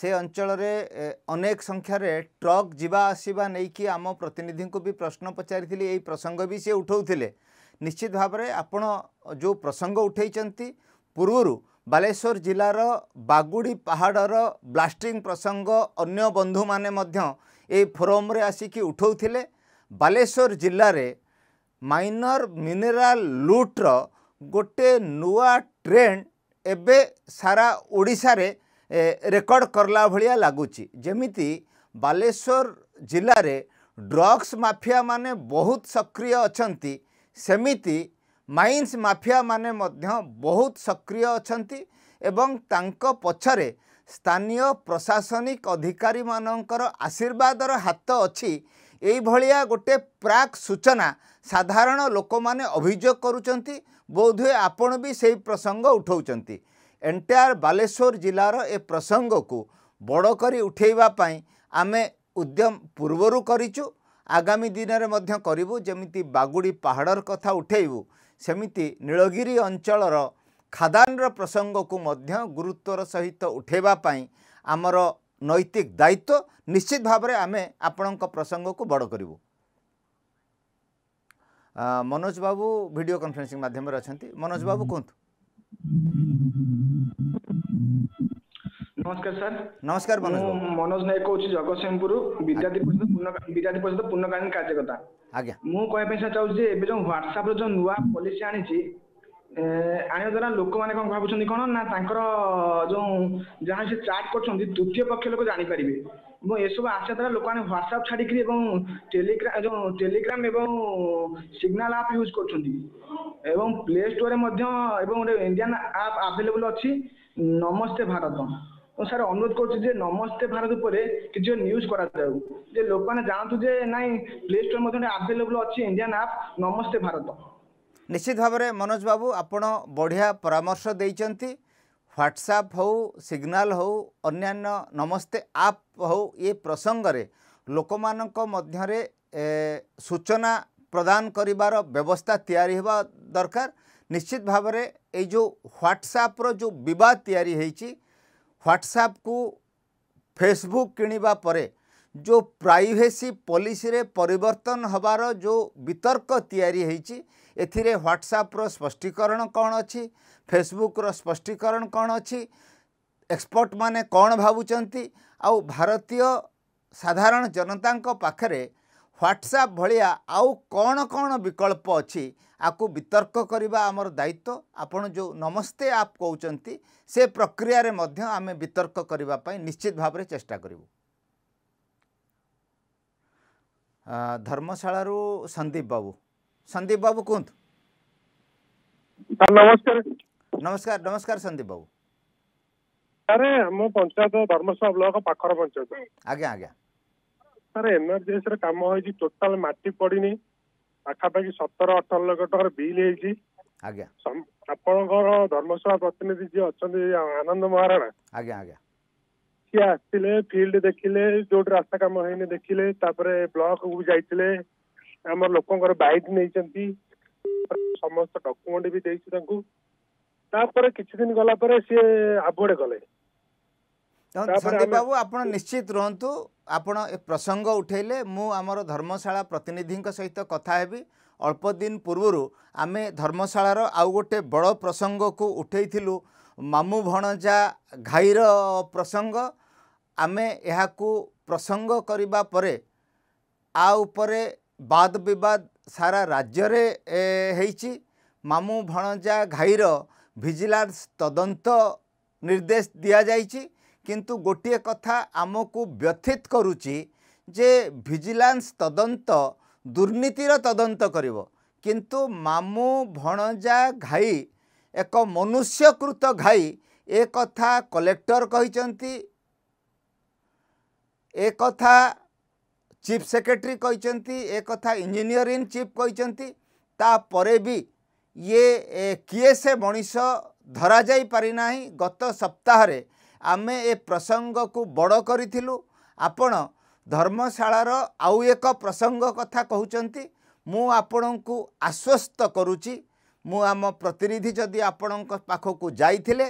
ସେ ଅଞ୍ଚଳରେ ଅନେକ ସଂଖ୍ୟାରେ ଟ୍ରକ୍ ଯିବା ଆସିବା ନେଇକି ଆମ ପ୍ରତିନିଧିଙ୍କୁ ବି ପ୍ରଶ୍ନ ପଚାରିଥିଲି ଏହି ପ୍ରସଙ୍ଗ ବି ସେ ଉଠାଉଥିଲେ ନିଶ୍ଚିତ ଭାବରେ ଆପଣ ଯେଉଁ ପ୍ରସଙ୍ଗ ଉଠାଇଛନ୍ତି ପୂର୍ବରୁ ବାଲେଶ୍ୱର ଜିଲ୍ଲାର ବାଗୁଡ଼ି ପାହାଡ଼ର ବ୍ଲାଷ୍ଟିଂ ପ୍ରସଙ୍ଗ ଅନ୍ୟ ବନ୍ଧୁମାନେ ମଧ୍ୟ ଏଇ ଫୋରମ୍ରେ ଆସିକି ଉଠାଉଥିଲେ ବାଲେଶ୍ୱର ଜିଲ୍ଲାରେ ମାଇନର ମିନେରାଲ ଲୁଟ୍ର ଗୋଟେ ନୂଆ ଟ୍ରେଣ୍ଡ ଏବେ ସାରା ଓଡ଼ିଶାରେ ରେକର୍ଡ଼ କରଲା ଭଳିଆ ଲାଗୁଛି ଯେମିତି ବାଲେଶ୍ୱର ଜିଲ୍ଲାରେ ଡ୍ରଗ୍ସ ମାଫିଆମାନେ ବହୁତ ସକ୍ରିୟ ଅଛନ୍ତି ସେମିତି ମାଇନ୍ସ ମାଫିଆମାନେ ମଧ୍ୟ ବହୁତ ସକ୍ରିୟ ଅଛନ୍ତି ଏବଂ ତାଙ୍କ ପଛରେ ସ୍ଥାନୀୟ ପ୍ରଶାସନିକ ଅଧିକାରୀମାନଙ୍କର ଆଶୀର୍ବାଦର ହାତ ଅଛି ଏଇଭଳିଆ ଗୋଟେ ପ୍ରାକ୍ ସୂଚନା ସାଧାରଣ ଲୋକମାନେ ଅଭିଯୋଗ କରୁଛନ୍ତି ବୋଧହୁଏ ଆପଣ ବି ସେଇ ପ୍ରସଙ୍ଗ ଉଠାଉଛନ୍ତି ଏଣ୍ଟାୟାର ବାଲେଶ୍ୱର ଜିଲ୍ଲାର ଏ ପ୍ରସଙ୍ଗକୁ ବଡ଼ କରି ଉଠାଇବା ପାଇଁ ଆମେ ଉଦ୍ୟମ ପୂର୍ବରୁ କରିଛୁ ଆଗାମୀ ଦିନରେ ମଧ୍ୟ କରିବୁ ଯେମିତି ବାଗୁଡ଼ି ପାହାଡ଼ର କଥା ଉଠାଇବୁ ସେମିତି ନୀଳଗିରି ଅଞ୍ଚଳର ଖାଦାନର ପ୍ରସଙ୍ଗକୁ ମଧ୍ୟ ଗୁରୁତ୍ୱର ସହିତ ଉଠାଇବା ପାଇଁ ଆମର ନୈତିକ ଦାୟିତ୍ୱ ନିଶ୍ଚିତ ଭାବରେ ଆମେ ଆପଣଙ୍କ ପ୍ରସଙ୍ଗକୁ ବଡ଼ କରିବୁ ମନୋଜ ବାବୁ ଭିଡ଼ିଓ କନଫରେନ୍ସିଂ ମାଧ୍ୟମରେ ଅଛନ୍ତି ମନୋଜ ବାବୁ କୁହନ୍ତୁ নমস্কার স্যার নমস্কার মনোজ মনোজ ନାୟକ କହୁଛି ଜଗତସିଂହପୁରରୁ ବିଦ୍ୟାର୍ଥୀ ପରିଷଦ ପୂର୍ଣ୍ଣ ବିଦ୍ୟାର୍ଥୀ ପରିଷଦ ପୂର୍ଣ୍ଣକାଳୀନ କାର୍ଯ୍ୟକର୍ତ୍ତା ଆଜ୍ଞା ମୁଁ କହିବା ପାଇଁ ସାର୍ ଚାହୁଁଛି ଯେ ଏବେ ଯୋଉ ହ୍ୱାଟ୍ସଆପ୍ ର ଯୋଉ ନୂଆ ପଲିସି ଆଣିଛି ଆଣିବା ଦ୍ୱାରା ଲୋକମାନେ କଣ ଭାବୁଛନ୍ତି କଣ ନା ତାଙ୍କର ଯୋଉ ଯାହା ସେ ଚାଟ୍ କରୁଛନ୍ତି ତୃତୀୟ ପକ୍ଷ ଲୋକ ଜାଣିପାରିବେ ଏବଂ ଏସବୁ ଆସିବା ଦ୍ୱାରା ଲୋକମାନେ ହ୍ୱାଟ୍ସଆପ୍ ଛାଡ଼ିକିରି ଏବଂ ଟେଲିଗ୍ରାମ ଯେଉଁ ଟେଲିଗ୍ରାମ ଏବଂ ସିଗ୍ନାଲ ଆପ୍ ୟୁଜ୍ କରୁଛନ୍ତି ଏବଂ ପ୍ଲେ ଷ୍ଟୋରରେ ମଧ୍ୟ ଏବଂ ଗୋଟେ ଇଣ୍ଡିଆନ୍ ଆପ୍ ଆଭେଲେବୁଲ୍ ଅଛି ନମସ୍ତେ ଭାରତ ମୁଁ ସାର୍ ଅନୁରୋଧ କରୁଛି ଯେ ନମସ୍ତେ ଭାରତ ଉପରେ କିଛି ନ୍ୟୁଜ୍ କରାଯାଉ ଯେ ଲୋକମାନେ ଜାଣନ୍ତୁ ଯେ ନାଇଁ ପ୍ଲେ ଷ୍ଟୋର ମଧ୍ୟ ଆଭେଲେବୁଲ୍ ଅଛି ଇଣ୍ଡିଆନ୍ ଆପ୍ ନମସ୍ତେ ଭାରତ ନିଶ୍ଚିତ ଭାବରେ ମନୋଜ ବାବୁ ଆପଣ ବଢ଼ିଆ ପରାମର୍ଶ ଦେଇଛନ୍ତି ହ୍ୱାଟ୍ସଆପ୍ ହେଉ ସିଗ୍ନାଲ ହେଉ ଅନ୍ୟାନ୍ୟ ନମସ୍ତେ ଆପ୍ ହେଉ ଏ ପ୍ରସଙ୍ଗରେ ଲୋକମାନଙ୍କ ମଧ୍ୟରେ ସୂଚନା ପ୍ରଦାନ କରିବାର ବ୍ୟବସ୍ଥା ତିଆରି ହେବା ଦରକାର ନିଶ୍ଚିତ ଭାବରେ ଏଇ ଯେଉଁ ହ୍ୱାଟ୍ସଆପ୍ର ଯେଉଁ ବିବାଦ ତିଆରି ହେଇଛି ହ୍ୱାଟ୍ସଆପ୍କୁ ଫେସବୁକ୍ କିଣିବା ପରେ ଯେଉଁ ପ୍ରାଇଭେସି ପଲିସିରେ ପରିବର୍ତ୍ତନ ହେବାର ଯେଉଁ ବିତର୍କ ତିଆରି ହୋଇଛି ଏଥିରେ ହ୍ୱାଟ୍ସଆପ୍ର ସ୍ପଷ୍ଟୀକରଣ କ'ଣ ଅଛି ଫେସବୁକ୍ର ସ୍ପଷ୍ଟୀକରଣ କ'ଣ ଅଛି ଏକ୍ସପର୍ଟମାନେ କ'ଣ ଭାବୁଛନ୍ତି ଆଉ ଭାରତୀୟ ସାଧାରଣ ଜନତାଙ୍କ ପାଖରେ ହ୍ୱାଟ୍ସଆପ୍ ଭଳିଆ ଆଉ କ'ଣ କ'ଣ ବିକଳ୍ପ ଅଛି आपको वितर्क करवाम दायित्व आपड़ जो नमस्ते आप कहते से प्रक्रिय आम वितर्क करने निश्चित भाव चेष्टा कर धर्मशाला संदीप बाबू संदीप बाबू कहत नमस्कार नमस्कार नमस्कार संदीप बाबू अरे मो पंचायत धर्मशाला ब्लॉक पाखर पंचायत आ गया आ गया सर एनआरजीएस रे काम होय जी टोटल माटी पड़ी नहीं ପାଖାପାଖି ସତର ଅଠର ଲକ୍ଷ ଟଙ୍କାର ବିଲ୍ ହେଇଛି ଆଜ୍ଞା ଆପଣଙ୍କର ଧର୍ମସଭା ପ୍ରତିନିଧି ଯିଏ ଅଛନ୍ତି ଆନନ୍ଦ ମହାରାଣା ଆଜ୍ଞା ଆଜ୍ଞା ସିଏ ଆସିଥିଲେ ଫିଲ୍ଡ ଦେଖିଲେ ଯୋଉଠି ରାସ୍ତା କାମ ହେଇନି ଦେଖିଲେ ତାପରେ ବ୍ଲକକୁ ଯାଇଥିଲେ ଆମର ଲୋକଙ୍କର ବାଇକ୍ ନେଇଛନ୍ତି ସମସ୍ତ ଡକୁମେଣ୍ଟ ବି ଦେଇଛି ତାଙ୍କୁ ତାପରେ କିଛି ଦିନ ଗଲା ପରେ ସିଏ ଆଭୋଡ କଲେ ସନ୍ଦୀପ ବାବୁ ଆପଣ ନିଶ୍ଚିତ ରୁହନ୍ତୁ ଆପଣ ଏ ପ୍ରସଙ୍ଗ ଉଠାଇଲେ ମୁଁ ଆମର ଧର୍ମଶାଳା ପ୍ରତିନିଧିଙ୍କ ସହିତ କଥା ହେବି ଅଳ୍ପ ଦିନ ପୂର୍ବରୁ ଆମେ ଧର୍ମଶାଳାର ଆଉ ଗୋଟେ ବଡ଼ ପ୍ରସଙ୍ଗକୁ ଉଠାଇଥିଲୁ ମାମୁଁ ଭଣଜା ଘାଇର ପ୍ରସଙ୍ଗ ଆମେ ଏହାକୁ ପ୍ରସଙ୍ଗ କରିବା ପରେ ଆ ଉପରେ ବାଦ ବିବାଦ ସାରା ରାଜ୍ୟରେ ହେଇଛି ମାମୁଁ ଭଣଜା ଘାଇର ଭିଜିଲାନ୍ସ ତଦନ୍ତ ନିର୍ଦ୍ଦେଶ ଦିଆଯାଇଛି କିନ୍ତୁ ଗୋଟିଏ କଥା ଆମକୁ ବ୍ୟଥିତ କରୁଛି ଯେ ଭିଜିଲାନ୍ସ ତଦନ୍ତ ଦୁର୍ନୀତିର ତଦନ୍ତ କରିବ କିନ୍ତୁ ମାମୁଁ ଭଣଜା ଘାଇ ଏକ ମନୁଷ୍ୟକୃତ ଘାଇ ଏ କଥା କଲେକ୍ଟର କହିଛନ୍ତି ଏ କଥା ଚିଫ୍ ସେକ୍ରେଟେରୀ କହିଛନ୍ତି ଏ କଥା ଇଞ୍ଜିନିୟର ଇନ୍ ଚିଫ୍ କହିଛନ୍ତି ତାପରେ ବି ଇଏ କିଏ ସେ ମଣିଷ ଧରାଯାଇ ପାରିନାହିଁ ଗତ ସପ୍ତାହରେ ଆମେ ଏ ପ୍ରସଙ୍ଗକୁ ବଡ଼ କରିଥିଲୁ ଆପଣ ଧର୍ମଶାଳାର ଆଉ ଏକ ପ୍ରସଙ୍ଗ କଥା କହୁଛନ୍ତି ମୁଁ ଆପଣଙ୍କୁ ଆଶ୍ୱସ୍ତ କରୁଛି ମୁଁ ଆମ ପ୍ରତିନିଧି ଯଦି ଆପଣଙ୍କ ପାଖକୁ ଯାଇଥିଲେ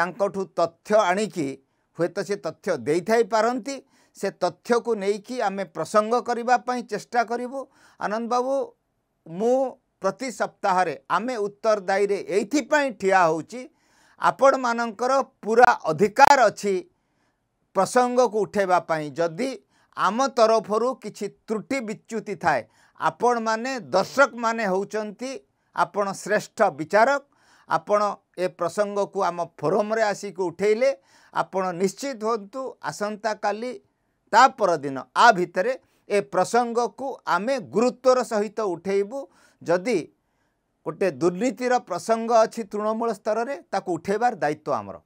ତାଙ୍କଠୁ ତଥ୍ୟ ଆଣିକି ହୁଏତ ସେ ତଥ୍ୟ ଦେଇଥାଇପାରନ୍ତି ସେ ତଥ୍ୟକୁ ନେଇକି ଆମେ ପ୍ରସଙ୍ଗ କରିବା ପାଇଁ ଚେଷ୍ଟା କରିବୁ ଆନନ୍ଦବାବୁ ମୁଁ ପ୍ରତି ସପ୍ତାହରେ ଆମେ ଉତ୍ତରଦାୟୀରେ ଏଇଥିପାଇଁ ଠିଆ ହେଉଛି ଆପଣମାନଙ୍କର ପୁରା ଅଧିକାର ଅଛି ପ୍ରସଙ୍ଗକୁ ଉଠାଇବା ପାଇଁ ଯଦି ଆମ ତରଫରୁ କିଛି ତ୍ରୁଟି ବିଚ୍ୟୁତି ଥାଏ ଆପଣମାନେ ଦର୍ଶକମାନେ ହେଉଛନ୍ତି ଆପଣ ଶ୍ରେଷ୍ଠ ବିଚାରକ ଆପଣ ଏ ପ୍ରସଙ୍ଗକୁ ଆମ ଫୋରମ୍ରେ ଆସିକି ଉଠାଇଲେ ଆପଣ ନିଶ୍ଚିତ ହୁଅନ୍ତୁ ଆସନ୍ତାକାଲି ତା ପରଦିନ ଆ ଭିତରେ ଏ ପ୍ରସଙ୍ଗକୁ ଆମେ ଗୁରୁତ୍ୱର ସହିତ ଉଠାଇବୁ ଯଦି ଗୋଟେ ଦୁର୍ନୀତିର ପ୍ରସଙ୍ଗ ଅଛି ତୃଣମୂଳ ସ୍ତରରେ ତାକୁ ଉଠାଇବାର ଦାୟିତ୍ୱ ଆମର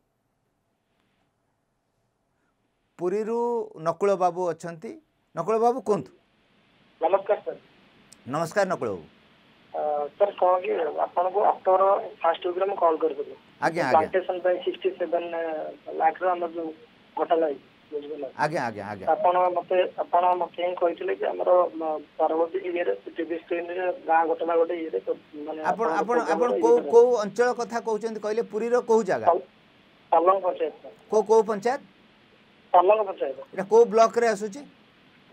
ପୁରୀରୁ ନକୁଳ ବାବୁ ଅଛନ୍ତି ନକୁଳ ବାବୁ କୁହନ୍ତୁ ନମସ୍କାର ନକୁଳ ବାବୁ ଆପଣଙ୍କୁ ଅକ୍ଟୋବର ଆଜ୍ଞା ଆଜ୍ଞା ଆଜ୍ଞା ଆଜ୍ଞା ଆପଣ ମତେ ଆପଣ ମତେ ହିଁ କହିଥିଲେ ଯେ ଆମର ପରବର୍ତ୍ତୀ ଇଏରେ ଟିଭି ସ୍କ୍ରିନରେ ଗାଁ ଘଟଣା ଗୋଟେ ଇଏରେ ଆପଣ ଆପଣ ଆପଣ କୋଉ କୋଉ ଅଞ୍ଚଳ କଥା କହୁଛନ୍ତି କହିଲେ ପୁରୀର କୋଉ ଜାଗା ପାଲଙ୍ଗ ପଞ୍ଚାୟତ କୋଉ କୋଉ ପଞ୍ଚାୟତ ପାଲଙ୍ଗ ପଞ୍ଚାୟତ ଏଟା କୋଉ ବ୍ଲକରେ ଆସୁଛି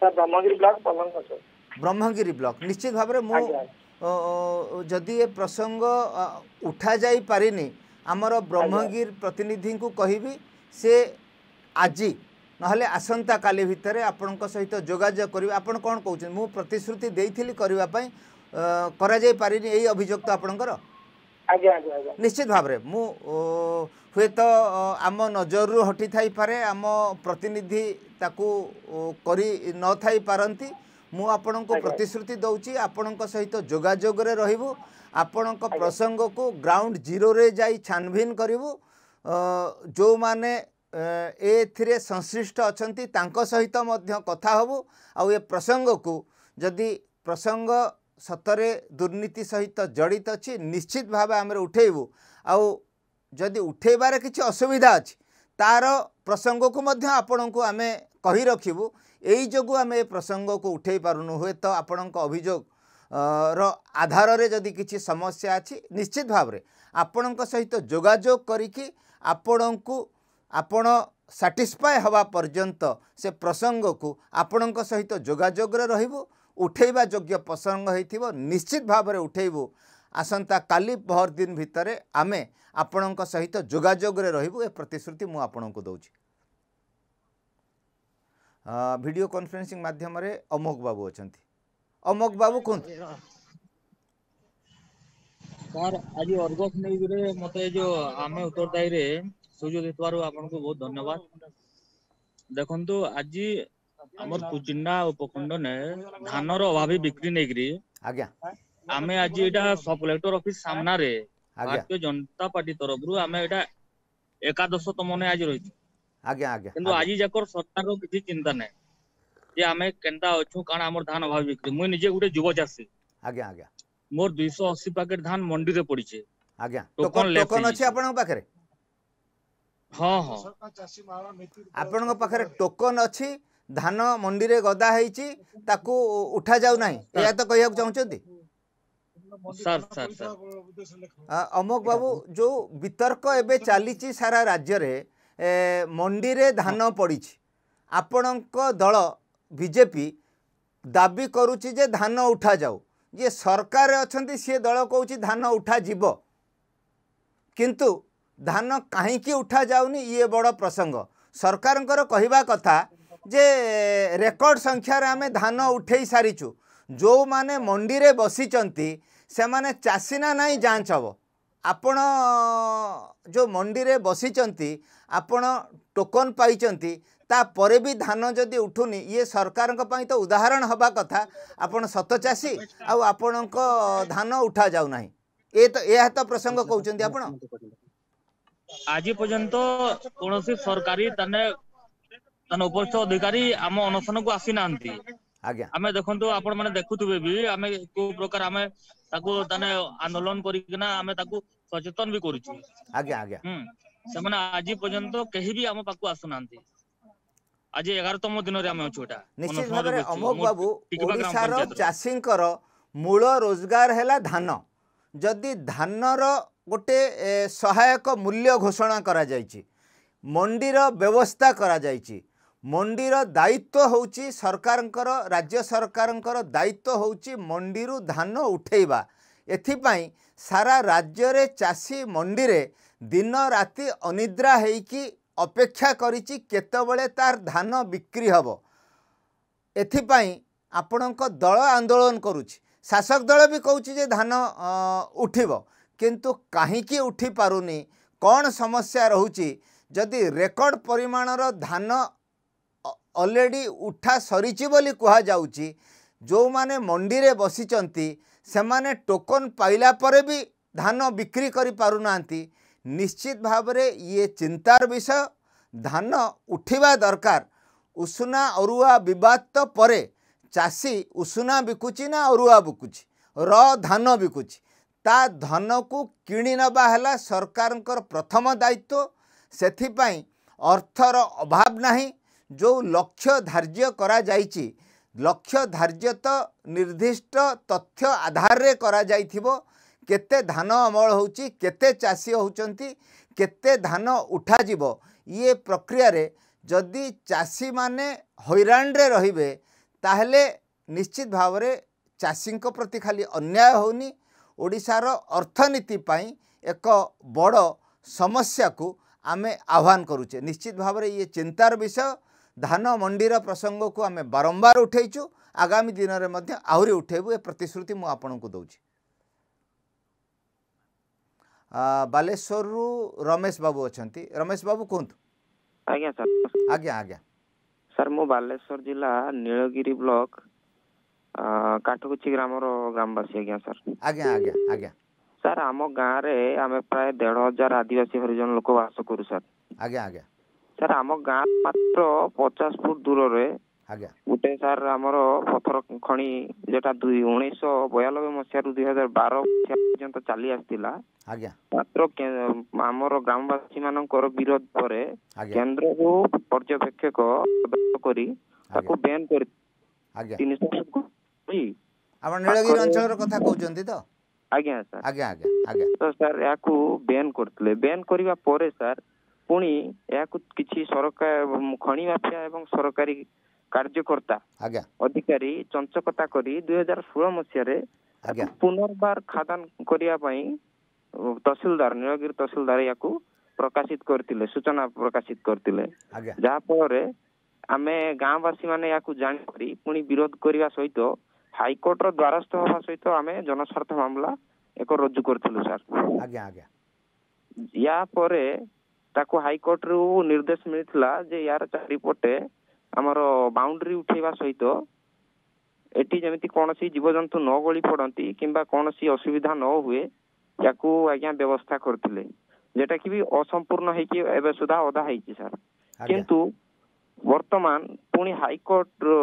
ବ୍ରହ୍ମଗିରି ବ୍ଲକ ପାଲଙ୍ଗ ପଞ୍ଚାୟତ ବ୍ରହ୍ମଗିରି ବ୍ଲକ ନିଶ୍ଚିତ ଭାବରେ ମୁଁ ଯଦି ଏ ପ୍ରସଙ୍ଗ ଉଠାଯାଇ ପାରିନି ଆମର ବ୍ରହ୍ମଗିରି ପ୍ରତିନିଧିଙ୍କୁ କହିବି ସେ ଆଜି ନହେଲେ ଆସନ୍ତା କାଲି ଭିତରେ ଆପଣଙ୍କ ସହିତ ଯୋଗାଯୋଗ କରିବି ଆପଣ କ'ଣ କହୁଛନ୍ତି ମୁଁ ପ୍ରତିଶ୍ରୁତି ଦେଇଥିଲି କରିବା ପାଇଁ କରାଯାଇପାରିନି ଏଇ ଅଭିଯୋଗ ତ ଆପଣଙ୍କର ନିଶ୍ଚିତ ଭାବରେ ମୁଁ ହୁଏତ ଆମ ନଜରରୁ ହଟିଥାଇପାରେ ଆମ ପ୍ରତିନିଧି ତାକୁ କରି ନ ଥାଇପାରନ୍ତି ମୁଁ ଆପଣଙ୍କୁ ପ୍ରତିଶ୍ରୁତି ଦେଉଛି ଆପଣଙ୍କ ସହିତ ଯୋଗାଯୋଗରେ ରହିବୁ ଆପଣଙ୍କ ପ୍ରସଙ୍ଗକୁ ଗ୍ରାଉଣ୍ଡ ଜିରୋରେ ଯାଇ ଛାନଭିନ୍ କରିବୁ ଯେଉଁମାନେ ଏଥିରେ ସଂଶ୍ଲିଷ୍ଟ ଅଛନ୍ତି ତାଙ୍କ ସହିତ ମଧ୍ୟ କଥା ହେବୁ ଆଉ ଏ ପ୍ରସଙ୍ଗକୁ ଯଦି ପ୍ରସଙ୍ଗ ସତରେ ଦୁର୍ନୀତି ସହିତ ଜଡ଼ିତ ଅଛି ନିଶ୍ଚିତ ଭାବେ ଆମେ ଉଠାଇବୁ ଆଉ ଯଦି ଉଠାଇବାରେ କିଛି ଅସୁବିଧା ଅଛି ତା'ର ପ୍ରସଙ୍ଗକୁ ମଧ୍ୟ ଆପଣଙ୍କୁ ଆମେ କହି ରଖିବୁ ଏଇ ଯୋଗୁଁ ଆମେ ଏ ପ୍ରସଙ୍ଗକୁ ଉଠାଇ ପାରୁନୁ ହୁଏତ ଆପଣଙ୍କ ଅଭିଯୋଗର ଆଧାରରେ ଯଦି କିଛି ସମସ୍ୟା ଅଛି ନିଶ୍ଚିତ ଭାବରେ ଆପଣଙ୍କ ସହିତ ଯୋଗାଯୋଗ କରିକି ଆପଣଙ୍କୁ ଆପଣ ସାଟିସ୍ଫାଏ ହେବା ପର୍ଯ୍ୟନ୍ତ ସେ ପ୍ରସଙ୍ଗକୁ ଆପଣଙ୍କ ସହିତ ଯୋଗାଯୋଗରେ ରହିବୁ ଉଠେଇବା ଯୋଗ୍ୟ ପ୍ରସଙ୍ଗ ହୋଇଥିବ ନିଶ୍ଚିତ ଭାବରେ ଉଠେଇବୁ ଆସନ୍ତା କାଲି ପହରଦିନ ଭିତରେ ଆମେ ଆପଣଙ୍କ ସହିତ ଯୋଗାଯୋଗରେ ରହିବୁ ଏ ପ୍ରତିଶ୍ରୁତି ମୁଁ ଆପଣଙ୍କୁ ଦେଉଛି ଭିଡ଼ିଓ କନଫରେନ୍ସିଂ ମାଧ୍ୟମରେ ଅମୋଘ ବାବୁ ଅଛନ୍ତି ଅମୋଘ ବାବୁ କୁହନ୍ତୁ ସାର୍ ଆଜି ଅର୍ଗସ୍ ନେଇକିରି ମୋତେ ଯୋଉ ଆମେ ଉତ୍ତରଦାୟୀରେ ସୁଯୋଗ ଦେଇଥିବାରୁ ଆପଣଙ୍କୁ ବହୁତ ଧନ୍ୟବାଦ ଦେଖନ୍ତୁ ଆଜି ଆମର କୁଚିଣ୍ଡା ଉପଖଣ୍ଡନେ ଧାନର ଅଭାବି ବିକ୍ରି ନେଇକିରି ଆମେ ଆଜି ଏଇଟା ସବ୍ କଲେକ୍ଟର ଅଫିସ ସାମ୍ନାରେ ଭାରତୀୟ ଜନତା ପାର୍ଟି ତରଫରୁ ଆମେ ଏଇଟା ଏକାଦଶ ତମନେ ଆଜି ରହିଛୁ କିନ୍ତୁ ଆଜି ଯାକର ସରକାରର କିଛି ଚିନ୍ତା ନାହିଁ ଯେ ଆମେ କେନ୍ତା ଅଛୁ କାରଣ ଆମର ଧାନ ଅଭାବୀ ବିକ୍ରି ମୁଇଁ ନିଜେ ଗୋଟେ ଯୁବ ଚାଷୀ ଆଜ୍ଞା ଆଜ୍ଞା ମୋର ଦୁଇଶହ ଅଶୀ ପ୍ୟାକେଟ ଧାନ ମଣ୍ଡିରେ ପଡିଛି ଆଜ୍ଞା ଅଛି ଆପଣଙ୍କ ପାଖରେ ଆପଣଙ୍କ ପାଖରେ ଟୋକନ ଅଛି ଧାନ ମଣ୍ଡିରେ ଗଦା ହେଇଛି ତାକୁ ଉଠାଯାଉ ନାହିଁ ଏହା ତ କହିବାକୁ ଚାହୁଁଛନ୍ତି ଅମୋକ ବାବୁ ଯୋଉ ବିତର୍କ ଏବେ ଚାଲିଛି ସାରା ରାଜ୍ୟରେ ମଣ୍ଡିରେ ଧାନ ପଡ଼ିଛି ଆପଣଙ୍କ ଦଳ ବିଜେପି ଦାବି କରୁଛି ଯେ ଧାନ ଉଠାଯାଉ ଯିଏ ସରକାରରେ ଅଛନ୍ତି ସିଏ ଦଳ କହୁଛି ଧାନ ଉଠାଯିବ କିନ୍ତୁ ଧାନ କାହିଁକି ଉଠାଯାଉନି ଇଏ ବଡ଼ ପ୍ରସଙ୍ଗ ସରକାରଙ୍କର କହିବା କଥା ଯେ ରେକର୍ଡ଼ ସଂଖ୍ୟାରେ ଆମେ ଧାନ ଉଠେଇ ସାରିଛୁ ଯେଉଁମାନେ ମଣ୍ଡିରେ ବସିଛନ୍ତି ସେମାନେ ଚାଷୀ ନା ନାହିଁ ଯାଞ୍ଚ ହେବ ଆପଣ ଯେଉଁ ମଣ୍ଡିରେ ବସିଛନ୍ତି ଆପଣ ଟୋକନ୍ ପାଇଛନ୍ତି ତାପରେ ବି ଧାନ ଯଦି ଉଠୁନି ଇଏ ସରକାରଙ୍କ ପାଇଁ ତ ଉଦାହରଣ ହେବା କଥା ଆପଣ ସତ ଚାଷୀ ଆଉ ଆପଣଙ୍କ ଧାନ ଉଠାଯାଉ ନାହିଁ ଏ ତ ଏହା ତ ପ୍ରସଙ୍ଗ କହୁଛନ୍ତି ଆପଣ ଆଜି ପର୍ଯ୍ୟନ୍ତ କୌଣସି ସରକାରୀ ତାନେ ତାନେ ଉପସ୍ଥିତ ଅଧିକାରୀ ଆମ ଅନଶନକୁ ଆସିନାହାନ୍ତି ଆଜ୍ଞା ଆମେ ଦେଖନ୍ତୁ ଆପଣ ମାନେ ଦେଖୁଥିବେ ବି ଆମେ କୋଉ ପ୍ରକାର ଆମେ ତାକୁ ତାନେ ଆନ୍ଦୋଳନ କରିକିନା ଆମେ ତାକୁ ସଚେତନ ବି କରୁଛୁ ଆଜ୍ଞା ଆଜ୍ଞା ହୁଁ ସେମାନେ ଆଜି ପର୍ଯ୍ୟନ୍ତ କେହି ବି ଆମ ପାଖକୁ ଆସୁନାହାନ୍ତି ଆଜି ଏଗାରତମ ଦିନରେ ଆମେ ଅଛୁ ଏଟା ନିଶ୍ଚିତ ଭାବରେ ଅମୋକ ବାବୁ ଓଡ଼ିଶାର ଚାଷୀଙ୍କର ମୂଳ ରୋଜଗାର ହେଲା ଧାନ ଯଦି ଧାନର ଗୋଟେ ସହାୟକ ମୂଲ୍ୟ ଘୋଷଣା କରାଯାଇଛି ମଣ୍ଡିର ବ୍ୟବସ୍ଥା କରାଯାଇଛି ମଣ୍ଡିର ଦାୟିତ୍ୱ ହେଉଛି ସରକାରଙ୍କର ରାଜ୍ୟ ସରକାରଙ୍କର ଦାୟିତ୍ୱ ହେଉଛି ମଣ୍ଡିରୁ ଧାନ ଉଠେଇବା ଏଥିପାଇଁ ସାରା ରାଜ୍ୟରେ ଚାଷୀ ମଣ୍ଡିରେ ଦିନ ରାତି ଅନିଦ୍ରା ହେଇକି ଅପେକ୍ଷା କରିଛି କେତେବେଳେ ତାର ଧାନ ବିକ୍ରି ହେବ ଏଥିପାଇଁ ଆପଣଙ୍କ ଦଳ ଆନ୍ଦୋଳନ କରୁଛି ଶାସକ ଦଳ ବି କହୁଛି ଯେ ଧାନ ଉଠିବ କିନ୍ତୁ କାହିଁକି ଉଠି ପାରୁନି କ'ଣ ସମସ୍ୟା ରହୁଛି ଯଦି ରେକର୍ଡ଼ ପରିମାଣର ଧାନ ଅଲରେଡ଼ି ଉଠା ସରିଛି ବୋଲି କୁହାଯାଉଛି ଯେଉଁମାନେ ମଣ୍ଡିରେ ବସିଛନ୍ତି ସେମାନେ ଟୋକନ୍ ପାଇଲା ପରେ ବି ଧାନ ବିକ୍ରି କରିପାରୁନାହାନ୍ତି ନିଶ୍ଚିତ ଭାବରେ ଇଏ ଚିନ୍ତାର ବିଷୟ ଧାନ ଉଠିବା ଦରକାର ଉଷୁନା ଅରୁଆ ବିବାଦ ତ ପରେ ଚାଷୀ ଉଷୁନା ବିକୁଛି ନା ଅରୁଆ ବିକୁଛି ର ଧାନ ବିକୁଛି ତା ଧନକୁ କିଣି ନେବା ହେଲା ସରକାରଙ୍କର ପ୍ରଥମ ଦାୟିତ୍ୱ ସେଥିପାଇଁ ଅର୍ଥର ଅଭାବ ନାହିଁ ଯେଉଁ ଲକ୍ଷ୍ୟ ଧାର୍ଯ୍ୟ କରାଯାଇଛି ଲକ୍ଷ୍ୟ ଧାର୍ଯ୍ୟ ତ ନିର୍ଦ୍ଦିଷ୍ଟ ତଥ୍ୟ ଆଧାରରେ କରାଯାଇଥିବ କେତେ ଧାନ ଅମଳ ହେଉଛି କେତେ ଚାଷୀ ହେଉଛନ୍ତି କେତେ ଧାନ ଉଠାଯିବ ଇଏ ପ୍ରକ୍ରିୟାରେ ଯଦି ଚାଷୀମାନେ ହଇରାଣରେ ରହିବେ ତାହେଲେ ନିଶ୍ଚିତ ଭାବରେ ଚାଷୀଙ୍କ ପ୍ରତି ଖାଲି ଅନ୍ୟାୟ ହେଉନି ଓଡ଼ିଶାର ଅର୍ଥନୀତି ପାଇଁ ଏକ ବଡ଼ ସମସ୍ୟାକୁ ଆମେ ଆହ୍ୱାନ କରୁଛେ ନିଶ୍ଚିତ ଭାବରେ ଇଏ ଚିନ୍ତାର ବିଷୟ ଧାନ ମଣ୍ଡିର ପ୍ରସଙ୍ଗକୁ ଆମେ ବାରମ୍ବାର ଉଠାଇଛୁ ଆଗାମୀ ଦିନରେ ମଧ୍ୟ ଆହୁରି ଉଠାଇବୁ ଏ ପ୍ରତିଶ୍ରୁତି ମୁଁ ଆପଣଙ୍କୁ ଦେଉଛି ବାଲେଶ୍ୱରରୁ ରମେଶ ବାବୁ ଅଛନ୍ତି ରମେଶ ବାବୁ କୁହନ୍ତୁ ଆଜ୍ଞା ସାର୍ ଆଜ୍ଞା ଆଜ୍ଞା ସାର୍ ମୁଁ ବାଲେଶ୍ୱର ଜିଲ୍ଲା ନୀଳଗିରି ବ୍ଲକ କାଟୁକୁଚି ଗ୍ରାମର ଗ୍ରାମବାସୀ ଆଜ୍ଞା ସାର୍ ଆଜ୍ଞା ଆଜ୍ଞା ଆଜ୍ଞା ସାର୍ ଆମ ଗାଁରେ ଆମେ ପ୍ରାୟ ଦେଢ଼ ହଜାର ଆଦିବାସୀ ହରିଜନ ଲୋକ ବାସ କରୁ ସାର୍ ଆଜ୍ଞା ଆଜ୍ଞା ସାର୍ ଆମ ଗାଁ ମାତ୍ର ପଚାଶ ଫୁଟ ଦୂରରେ ଆଜ୍ଞା ଗୋଟେ ସାର୍ ଆମର ପଥର ଖଣି ଯେଟା ଦୁଇ ଉଣେଇଶହ ବୟାନବେ ମସିହାରୁ ଦୁଇ ହଜାର ବାର ମସିହା ପର୍ଯ୍ୟନ୍ତ ଚାଲି ଆସିଥିଲା ଆଜ୍ଞା ମାତ୍ର ଆମର ଗ୍ରାମବାସୀ ମାନଙ୍କର ବିରୋଧ ପରେ କେନ୍ଦ୍ରରୁ ପର୍ଯ୍ୟବେକ୍ଷକ କରି ତାକୁ ବ୍ୟାନ୍ କରି ତିନିଶହ ଆପଣ ନୀଳଗିରି ଅଞ୍ଚଳର କଥା କହୁଛନ୍ତି ତ ଆଜ୍ଞା ସାର୍ ଆଜ୍ଞା ଆଜ୍ଞା ଆଜ୍ଞା ତ ସାର୍ ଏହାକୁ ବ୍ୟାନ୍ କରିଥିଲେ ବ୍ୟାନ୍ କରିବା ପରେ ସାର୍ ପୁଣି ଏହାକୁ କିଛି ସରକାର ଖଣି ମାଫିଆ ଏବଂ ସରକାରୀ କାର୍ଯ୍ୟକର୍ତ୍ତା ଆଜ୍ଞା ଅଧିକାରୀ ଚଞ୍ଚକତା କରି ଦୁଇ ହଜାର ଷୋହଳ ମସିହାରେ ପୁନର୍ବାର ଖାଦାନ କରିବା ପାଇଁ ତହସିଲଦାର ନୀଳଗିରି ତହସିଲଦାର ୟାକୁ ପ୍ରକାଶିତ କରିଥିଲେ ସୂଚନା ପ୍ରକାଶିତ କରିଥିଲେ ଯାହାଫଳରେ ଆମେ ଗାଁବାସୀ ମାନେ ୟାକୁ ଜାଣିକରି ପୁଣି ବିରୋଧ କରିବା ସହିତ ହାଇକୋର୍ଟର ଦ୍ୱାରସ୍ଥ ହେବା ସହିତ ଆମେ ଜନସ୍ୱାର୍ଥ ମାମଲା ଏକ ରୁଜୁ କରିଥିଲୁ ସାର୍ ଆଜ୍ଞା ଆଜ୍ଞା ୟା ପରେ ତାକୁ ହାଇକୋର୍ଟରୁ ନିର୍ଦ୍ଦେଶ ମିଳିଥିଲା ଯେ ୟାର ଚାରିପଟେ ଆମର ବାଉଣ୍ଡ୍ରି ଉଠେଇବା ସହିତ ଏଠି ଯେମିତି କୌଣସି ଜୀବଜନ୍ତୁ ନ ଗଳି ପଡ଼ନ୍ତି କିମ୍ବା କୌଣସି ଅସୁବିଧା ନ ହୁଏ ୟାକୁ ଆଜ୍ଞା ବ୍ୟବସ୍ଥା କରିଥିଲେ ଯେଟା କି ବି ଅସମ୍ପୂର୍ଣ୍ଣ ହେଇକି ଏବେ ସୁଦ୍ଧା ଅଧା ହେଇଛି ସାର୍ କିନ୍ତୁ ବର୍ତ୍ତମାନ ପୁଣି ହାଇକୋର୍ଟର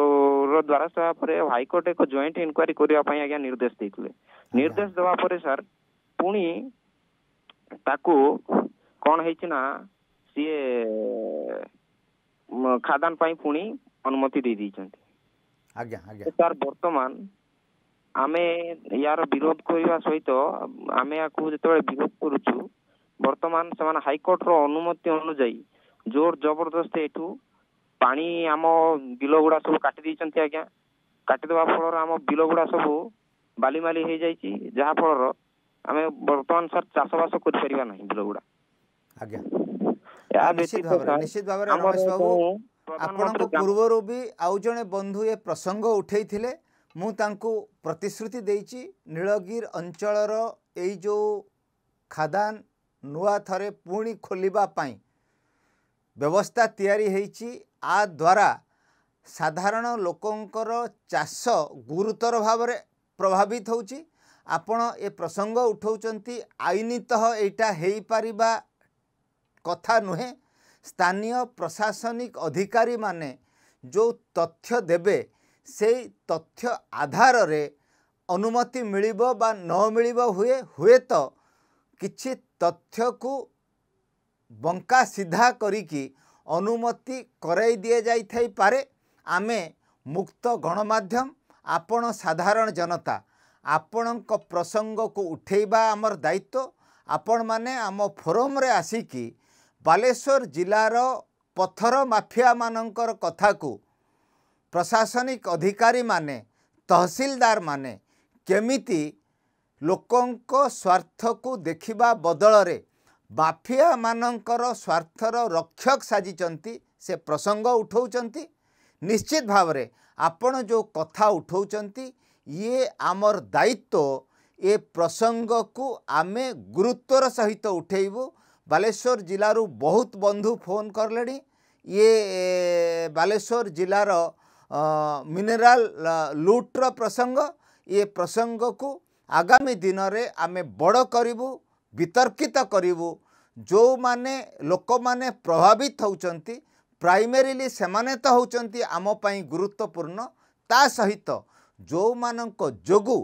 ଦ୍ୱାରସ୍ଥ ହେବା ପରେ ହାଇକୋର୍ଟ ଏକ ଜଏଣ୍ଟ ଇନକ୍ୱାରୀ କରିବା ପାଇଁ ଆଜ୍ଞା ନିର୍ଦ୍ଦେଶ ଦେଇଥିଲେ ନିର୍ଦ୍ଦେଶ ଦେବା ପରେ ସାର୍ ପୁଣି ତାକୁ କ'ଣ ହେଇଛି ନା ସିଏ ଖାଦାନ ପାଇଁ ପୁଣି ଅନୁମତି ଦେଇ ଦେଇଛନ୍ତି ଆଜ୍ଞା ସାର୍ ବର୍ତ୍ତମାନ ଆମେ ୟାର ବିରୋଧ କରିବା ସହିତ ଆମେ ୟାକୁ ଯେତେବେଳେ ବିରୋଧ କରୁଛୁ ବର୍ତ୍ତମାନ ସେମାନେ ହାଇକୋର୍ଟର ଅନୁମତି ଅନୁଯାୟୀ ଜୋର ଜବରଦସ୍ତି ଏଠୁ ପାଣି ଆମ ବିଲ ଗୁଡା ସବୁ କାଟି ଦେଇଛନ୍ତି ଆଜ୍ଞା କାଟିଦେବା ଫଳରେ ଆମ ବିଲ ଗୁଡା ସବୁ ବାଲିମାଲି ହେଇଯାଇଛି ଯାହାଫଳର ଆମେ ବର୍ତ୍ତମାନ ସାର୍ ଚାଷବାସ କରିପାରିବା ନାହିଁ ବିଲ ଗୁଡା ଆଜ୍ଞା ନିଶ୍ଚିତ ଭାବରେ ଆପଣଙ୍କ ପୂର୍ବରୁ ବି ଆଉ ଜଣେ ବନ୍ଧୁ ଏ ପ୍ରସଙ୍ଗ ଉଠେଇଥିଲେ ମୁଁ ତାଙ୍କୁ ପ୍ରତିଶ୍ରୁତି ଦେଇଛି ନୀଳଗିରି ଅଞ୍ଚଳର ଏଇ ଯେଉଁ ଖାଦାନ ନୂଆ ଥରେ ପୁଣି ଖୋଲିବା ପାଇଁ ବ୍ୟବସ୍ଥା ତିଆରି ହେଇଛି ଆ ଦ୍ୱାରା ସାଧାରଣ ଲୋକଙ୍କର ଚାଷ ଗୁରୁତର ଭାବରେ ପ୍ରଭାବିତ ହେଉଛି ଆପଣ ଏ ପ୍ରସଙ୍ଗ ଉଠାଉଛନ୍ତି ଆଇନତଃ ଏଇଟା ହେଇପାରିବା କଥା ନୁହେଁ ସ୍ଥାନୀୟ ପ୍ରଶାସନିକ ଅଧିକାରୀମାନେ ଯେଉଁ ତଥ୍ୟ ଦେବେ ସେଇ ତଥ୍ୟ ଆଧାରରେ ଅନୁମତି ମିଳିବ ବା ନ ମିଳିବ ହୁଏ ହୁଏତ କିଛି ତଥ୍ୟକୁ ବଙ୍କା ସିଧା କରିକି ଅନୁମତି କରାଇ ଦିଆଯାଇଥାଇପାରେ ଆମେ ମୁକ୍ତ ଗଣମାଧ୍ୟମ ଆପଣ ସାଧାରଣ ଜନତା ଆପଣଙ୍କ ପ୍ରସଙ୍ଗକୁ ଉଠାଇବା ଆମର ଦାୟିତ୍ୱ ଆପଣମାନେ ଆମ ଫୋରମ୍ରେ ଆସିକି ବାଲେଶ୍ୱର ଜିଲ୍ଲାର ପଥର ମାଫିଆମାନଙ୍କର କଥାକୁ ପ୍ରଶାସନିକ ଅଧିକାରୀମାନେ ତହସିଲଦାରମାନେ କେମିତି ଲୋକଙ୍କ ସ୍ୱାର୍ଥକୁ ଦେଖିବା ବଦଳରେ ମାଫିଆମାନଙ୍କର ସ୍ୱାର୍ଥର ରକ୍ଷକ ସାଜିଛନ୍ତି ସେ ପ୍ରସଙ୍ଗ ଉଠଉଛନ୍ତି ନିଶ୍ଚିତ ଭାବରେ ଆପଣ ଯେଉଁ କଥା ଉଠଉଛନ୍ତି ଇଏ ଆମର ଦାୟିତ୍ୱ ଏ ପ୍ରସଙ୍ଗକୁ ଆମେ ଗୁରୁତ୍ୱର ସହିତ ଉଠାଇବୁ ବାଲେଶ୍ୱର ଜିଲ୍ଲାରୁ ବହୁତ ବନ୍ଧୁ ଫୋନ୍ କଲେଣି ଇଏ ବାଲେଶ୍ୱର ଜିଲ୍ଲାର ମିନେରାଲ ଲୁଟ୍ର ପ୍ରସଙ୍ଗ ଇଏ ପ୍ରସଙ୍ଗକୁ ଆଗାମୀ ଦିନରେ ଆମେ ବଡ଼ କରିବୁ ବିତର୍କିତ କରିବୁ ଯେଉଁମାନେ ଲୋକମାନେ ପ୍ରଭାବିତ ହେଉଛନ୍ତି ପ୍ରାଇମେରିଲି ସେମାନେ ତ ହେଉଛନ୍ତି ଆମ ପାଇଁ ଗୁରୁତ୍ୱପୂର୍ଣ୍ଣ ତା ସହିତ ଯେଉଁମାନଙ୍କ ଯୋଗୁଁ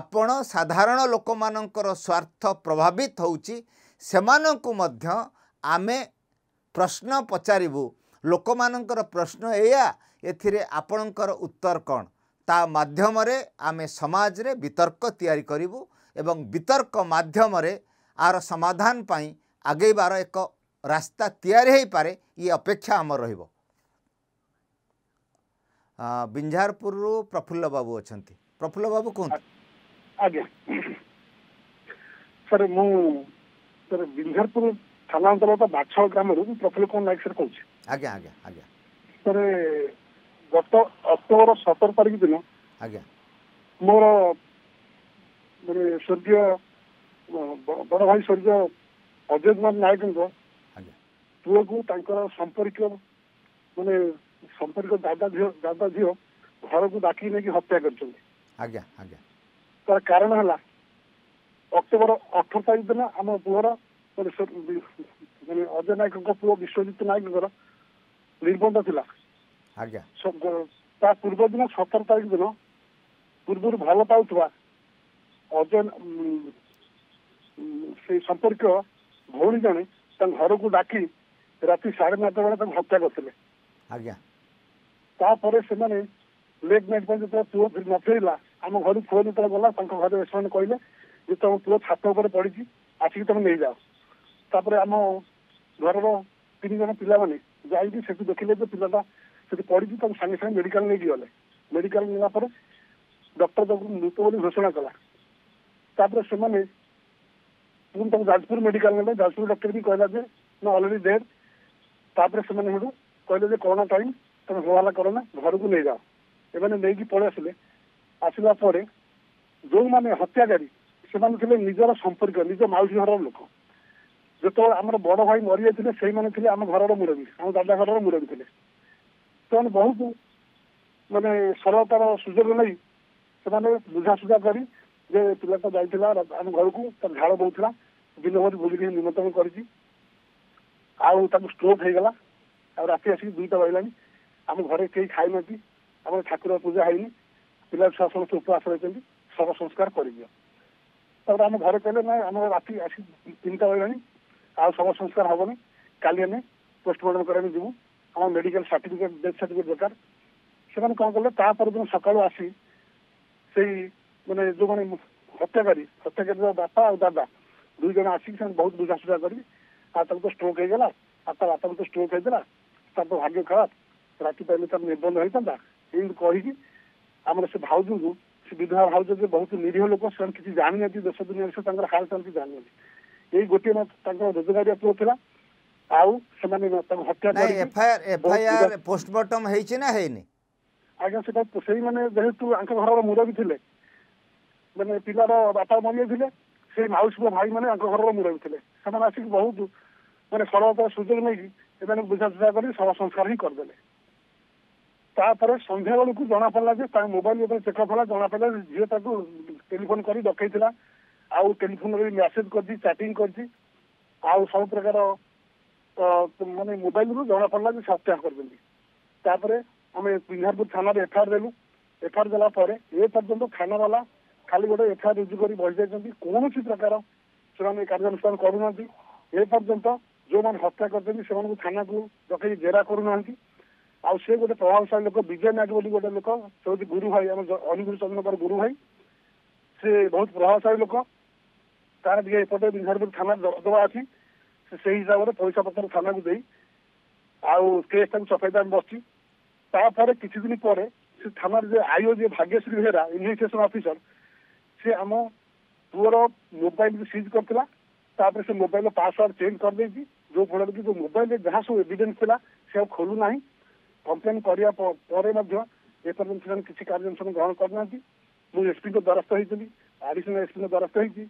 ଆପଣ ସାଧାରଣ ଲୋକମାନଙ୍କର ସ୍ୱାର୍ଥ ପ୍ରଭାବିତ ହେଉଛି ସେମାନଙ୍କୁ ମଧ୍ୟ ଆମେ ପ୍ରଶ୍ନ ପଚାରିବୁ ଲୋକମାନଙ୍କର ପ୍ରଶ୍ନ ଏଇଆ ଏଥିରେ ଆପଣଙ୍କର ଉତ୍ତର କ'ଣ ତା ମାଧ୍ୟମରେ ଆମେ ସମାଜରେ ବିତର୍କ ତିଆରି କରିବୁ ଏବଂ ବିତର୍କ ମାଧ୍ୟମରେ ଆର ସମାଧାନ ପାଇଁ ଆଗେଇବାର ଏକ ରାସ୍ତା ତିଆରି ହୋଇପାରେ ଇଏ ଅପେକ୍ଷା ଆମର ରହିବ ବିଞ୍ଝାରପୁରରୁ ପ୍ରଫୁଲ୍ଲ ବାବୁ ଅଛନ୍ତି ପ୍ରଫୁଲ୍ଲ ବାବୁ କୁହନ୍ତୁ ସାର୍ ମୁଁ ସାର୍ ବିଞ୍ଝାରପୁର ଥାନା ଅନ୍ତର୍ଗତ ବାଛ ଗ୍ରାମରୁ ସତର ତାରିଖ ଦିନ ବଡ଼ ଭାଇ ସ୍ୱର୍ଗୀୟ ଅଜୟ କୁମାର ନାୟକଙ୍କ ପୁଅକୁ ତାଙ୍କର ସମ୍ପର୍କୀୟ ମାନେ ସମ୍ପର୍କୀୟ ଦାଦା ଝିଅ ଦାଦା ଝିଅ ଘରକୁ ଡାକି ନେଇକି ହତ୍ୟା କରିଛନ୍ତି ଆଜ୍ଞା ଆଜ୍ଞା ତାର କାରଣ ହେଲା ଅକ୍ଟୋବର ଅଠର ତାରିଖ ଦିନ ଆମ ପୁଅର ମାନେ ଅଜୟ ନାୟକଙ୍କ ପୁଅ ବିଶ୍ୱଜିତ ନାୟକଙ୍କର ନିର୍ବନ୍ଧ ଥିଲା ଆଜ୍ଞା ତା ପୂର୍ବ ଦିନ ସତର ତାରିଖ ଦିନ ପୂର୍ବରୁ ଭଲ ପାଉଥିବା ଅଜୟ ସେଇ ସମ୍ପର୍କୀୟ ଭଉଣୀ ଜଣେ ତାଙ୍କ ଘରକୁ ଡାକି ରାତି ସାଢ଼େ ନଅଟା ବେଳେ ତାଙ୍କୁ ହତ୍ୟା କରିଥିଲେ ଆଜ୍ଞା ତାପରେ ସେମାନେ ଲେଟ୍ ନାଇଟ୍ ପାଇଁ ଯେତେବେଳେ ପୁଅ ନ ଫେରିଲା ଆମ ଘରୁ ପୁଅ ଯେତେବେଳେ ଗଲା ତାଙ୍କ ଘରେ ସେମାନେ କହିଲେ ଯେ ତମ ପୁଅ ଛାତ ଉପରେ ପଡ଼ିଛି ଆସିକି ତମେ ନେଇଯାଅ ତାପରେ ଆମ ଘରର ତିନି ଜଣ ପିଲାମାନେ ଯାଇକି ସେଠି ଦେଖିଲେ ଯେ ପିଲାଟା ସେଠି ପଡ଼ିଛି ତାକୁ ସାଙ୍ଗେ ସାଙ୍ଗେ ମେଡିକାଲ ନେଇକି ଗଲେ ମେଡିକାଲ ନେଲା ପରେ ଡକ୍ଟର ତାକୁ ମୃତ ବୋଲି ଘୋଷଣା କଲା ତାପରେ ସେମାନେ ଏବଂ ତାକୁ ଯାଜପୁର ମେଡିକାଲ ନେଲେ ଯାଜପୁର ଡକ୍ଟର ବି କହିଲା ଯେ ମୁଁ ଅଲରେଡି ଡେଡ୍ ତାପରେ ସେମାନେ ହେଠୁ କହିଲେ ଯେ କରୋନା ଟାଇମ୍ ତମେ ହୋହାଲା କର ନା ଘରକୁ ନେଇଯାଅ ଏମାନେ ନେଇକି ପଳେଇ ଆସିଲେ ଆସିଲା ପରେ ଯେଉଁମାନେ ହତ୍ୟାକାରୀ ସେମାନେ ଥିଲେ ନିଜର ସମ୍ପର୍କୀୟ ନିଜ ମାଉସୀ ଘରର ଲୋକ ଯେତେବେଳେ ଆମର ବଡ଼ ଭାଇ ମରିଯାଇଥିଲେ ସେଇମାନେ ଥିଲେ ଆମ ଘରର ମୁରବୀ ଆମ ଦାଦା ଘରର ମୁରବୀ ଥିଲେ ସେମାନେ ବହୁତ ମାନେ ସରଳତାର ସୁଯୋଗ ନେଇ ସେମାନେ ବୁଝାସୁଝା କରି ଯେ ପିଲାଟା ଯାଇଥିଲା ଆମ ଘରକୁ ତାର ଝାଳ ବହୁଥିଲା ଦିନ ଭରି ବୁଲିକି ନିମନ୍ତ୍ରଣ କରିଛି ଆଉ ତାକୁ ଷ୍ଟ୍ରୋକ୍ ହେଇଗଲା ଆଉ ରାତି ଆସିକି ଦୁଇଟା ରହିଲାଣି ଆମ ଘରେ କେହି ଖାଇନାହାନ୍ତି ଆମର ଠାକୁର ପୂଜା ହେଇନି ପିଲା ଛୁଆ ସମସ୍ତେ ଉପବାସ ରହିଛନ୍ତି ଶବ ସଂସ୍କାର କରିଦିଅ ତାପରେ ଆମ ଘରେ କହିଲେ ନା ଆମ ରାତି ଆସି ତିନିଟା ରହିଲାଣି ଆଉ ଶବ ସଂସ୍କାର ହବନି କାଲି ଆମେ ପୋଷ୍ଟମର୍ଟମ ପାଇଁ ଯିବୁ ଆମ ମେଡିକାଲ ସାର୍ଟିଫିକେଟ ଡେଥ୍ ସାର୍ଟିଫିକେଟ ଦରକାର ସେମାନେ କ'ଣ କଲେ ତା ପରଦିନ ସକାଳୁ ଆସି ସେଇ ମାନେ ଯୋଉମାନେ ହତ୍ୟାକାରୀ ହତ୍ୟାକାରୀର ବାପା ଆଉ ଦାଦା ଦୁଇ ଜଣ ଆସିକି ସେମାନେ ବହୁତ ବୁଝାସୁଝା କରିକି ଆଉ ତାକୁ ତ ଷ୍ଟ୍ରୋକ୍ ହେଇଗଲା ଆଉ ତା ବାପାକୁ ତ ଷ୍ଟ୍ରୋକ୍ ହେଇଥିଲା ତାର ତ ଭାଗ୍ୟ ଖରାପ ରାତି ପାଇଲେ ତାର ନିର୍ବନ୍ଧ ହେଇଥାନ୍ତା ଏମିତି କହିକି ଆମର ସେ ଭାଉଜଙ୍କୁ ସେ ବିଧବା ଭାଉଜ ଯେ ବହୁତ ନିରୀହ ଲୋକ ସେମାନେ କିଛି ଜାଣିନାହାନ୍ତି ଦେଶ ଦୁନିଆ ବିଷୟରେ ତାଙ୍କର ହାଲ ଚାଲିଛି ଜାଣିନାହାନ୍ତି ଏଇ ଗୋଟିଏ ତାଙ୍କ ରୋଜଗାରିଆ ପୁଅ ଥିଲା ଆଉ ସେମାନେ ତାଙ୍କୁ ହତ୍ୟା ଏଫଆଇଆର ଏଫଆଇଆର ପୋଷ୍ଟମର୍ଟମ ହେଇଛି ନା ହେଇନି ଆଜ୍ଞା ସେଟା ସେଇମାନେ ଯେହେତୁ ଆଙ୍କ ଘରର ମୁରବୀ ଥିଲେ ମାନେ ପିଲାର ବାପା ମମି ଥିଲେ ସେଇ ମାଉସୀ ପୁଅ ଭାଇମାନେ ତାଙ୍କ ଘରର ମୁରବି ଥିଲେ ସେମାନେ ଆସିକି ବହୁତ ମାନେ ସରଳ ସୁଯୋଗ ନେଇକି ସେମାନେ ବୁଝାସୁଝା କରି ସଳ ସଂସ୍କାର ହିଁ କରିଦେଲେ ତାପରେ ସନ୍ଧ୍ୟାବେଳକୁ ଜଣାପଡ଼ିଲା ଯେ ତାଙ୍କ ମୋବାଇଲ ଉପରେ ଚେକଅପ୍ ହେଲା ଜଣାପଡ଼ିଲା ଯେ ଝିଅ ତାକୁ ଟେଲିଫୋନ କରି ଡକେଇଥିଲା ଆଉ ଟେଲିଫୋନରେ ବି ମେସେଜ କରିଛି ଚାଟିଂ କରିଛି ଆଉ ସବୁ ପ୍ରକାର ମାନେ ମୋବାଇଲରୁ ଜଣାପଡ଼ିଲା ଯେ ସତ୍ୟା କରିଛନ୍ତି ତାପରେ ଆମେ ପିଞ୍ଜାରପୁର ଥାନାରେ ଏଫଆଇଆର ଦେଲୁ ଏଫଆଇଆର ଦେଲା ପରେ ଏ ପର୍ଯ୍ୟନ୍ତ ଥାନାବାଲା ଖାଲି ଗୋଟେ ଏଫଆଇଆର ରୁଜୁ କରି ବସିଯାଇଛନ୍ତି କୌଣସି ପ୍ରକାର ସେମାନେ କାର୍ଯ୍ୟାନୁଷ୍ଠାନ କରୁନାହାନ୍ତି ଏପର୍ଯ୍ୟନ୍ତ ଯେଉଁମାନେ ହତ୍ୟା କରିଛନ୍ତି ସେମାନଙ୍କୁ ଥାନାକୁ ଡକେଇ ଜେରା କରୁନାହାନ୍ତି ଆଉ ସେ ଗୋଟେ ପ୍ରଭାବଶାଳୀ ଲୋକ ବିଜୟ ନାୟକ ବୋଲି ଗୋଟେ ଲୋକ ସେ ହେଉଛି ଗୁରୁ ଭାଇ ଆମ ଅନୁଗୁରୁ ଚନ୍ଦ୍ରଙ୍କର ଗୁରୁ ଭାଇ ସେ ବହୁତ ପ୍ରଭାବଶାଳୀ ଲୋକ ତାର ଟିକେ ଏପଟେ ବିଧାନପୁର ଥାନାରେ ଦବା ଅଛି ସେ ସେଇ ହିସାବରେ ପଇସା ପତ୍ର ଥାନାକୁ ଦେଇ ଆଉ କେସ୍ ତାକୁ ଚଫେଇଦା ବସିଛି ତାପରେ କିଛି ଦିନ ପରେ ସେ ଥାନାରେ ଯେ ଆଇଓ ଯିଏ ଭାଗ୍ୟଶ୍ରୀ ବେହେରା ଇନଭେଷ୍ଟିଗେସନ ଅଫିସର ସେ ଆମ ପୁଅର ମୋବାଇଲକୁ ସିଜ୍ କରିଥିଲା ତାପରେ ସେ ମୋବାଇଲର ପାସୱାର୍ଡ ଚେଞ୍ଜ କରିଦେଇଛି ଯୋଉ ଫଳରେ କି ଯୋଉ ମୋବାଇଲରେ ଯାହା ସବୁ ଏଭିଡେନ୍ସ ଥିଲା ସେ ଆଉ ଖୋଲୁ ନାହିଁ କରିବା ପରେ ମଧ୍ୟ ଏପର୍ଯ୍ୟନ୍ତ ସେମାନେ କିଛି କାର୍ଯ୍ୟାନୁଷ୍ଠାନ ଗ୍ରହଣ କରିନାହାନ୍ତି ମୁଁ ଏସ୍ପିଙ୍କ ଦ୍ୱାରସ୍ଥ ହେଇଥିଲି ଆଡିସନାଲ ଏସ୍ପିଙ୍କ ଦ୍ୱାରସ୍ଥ ହେଇଛି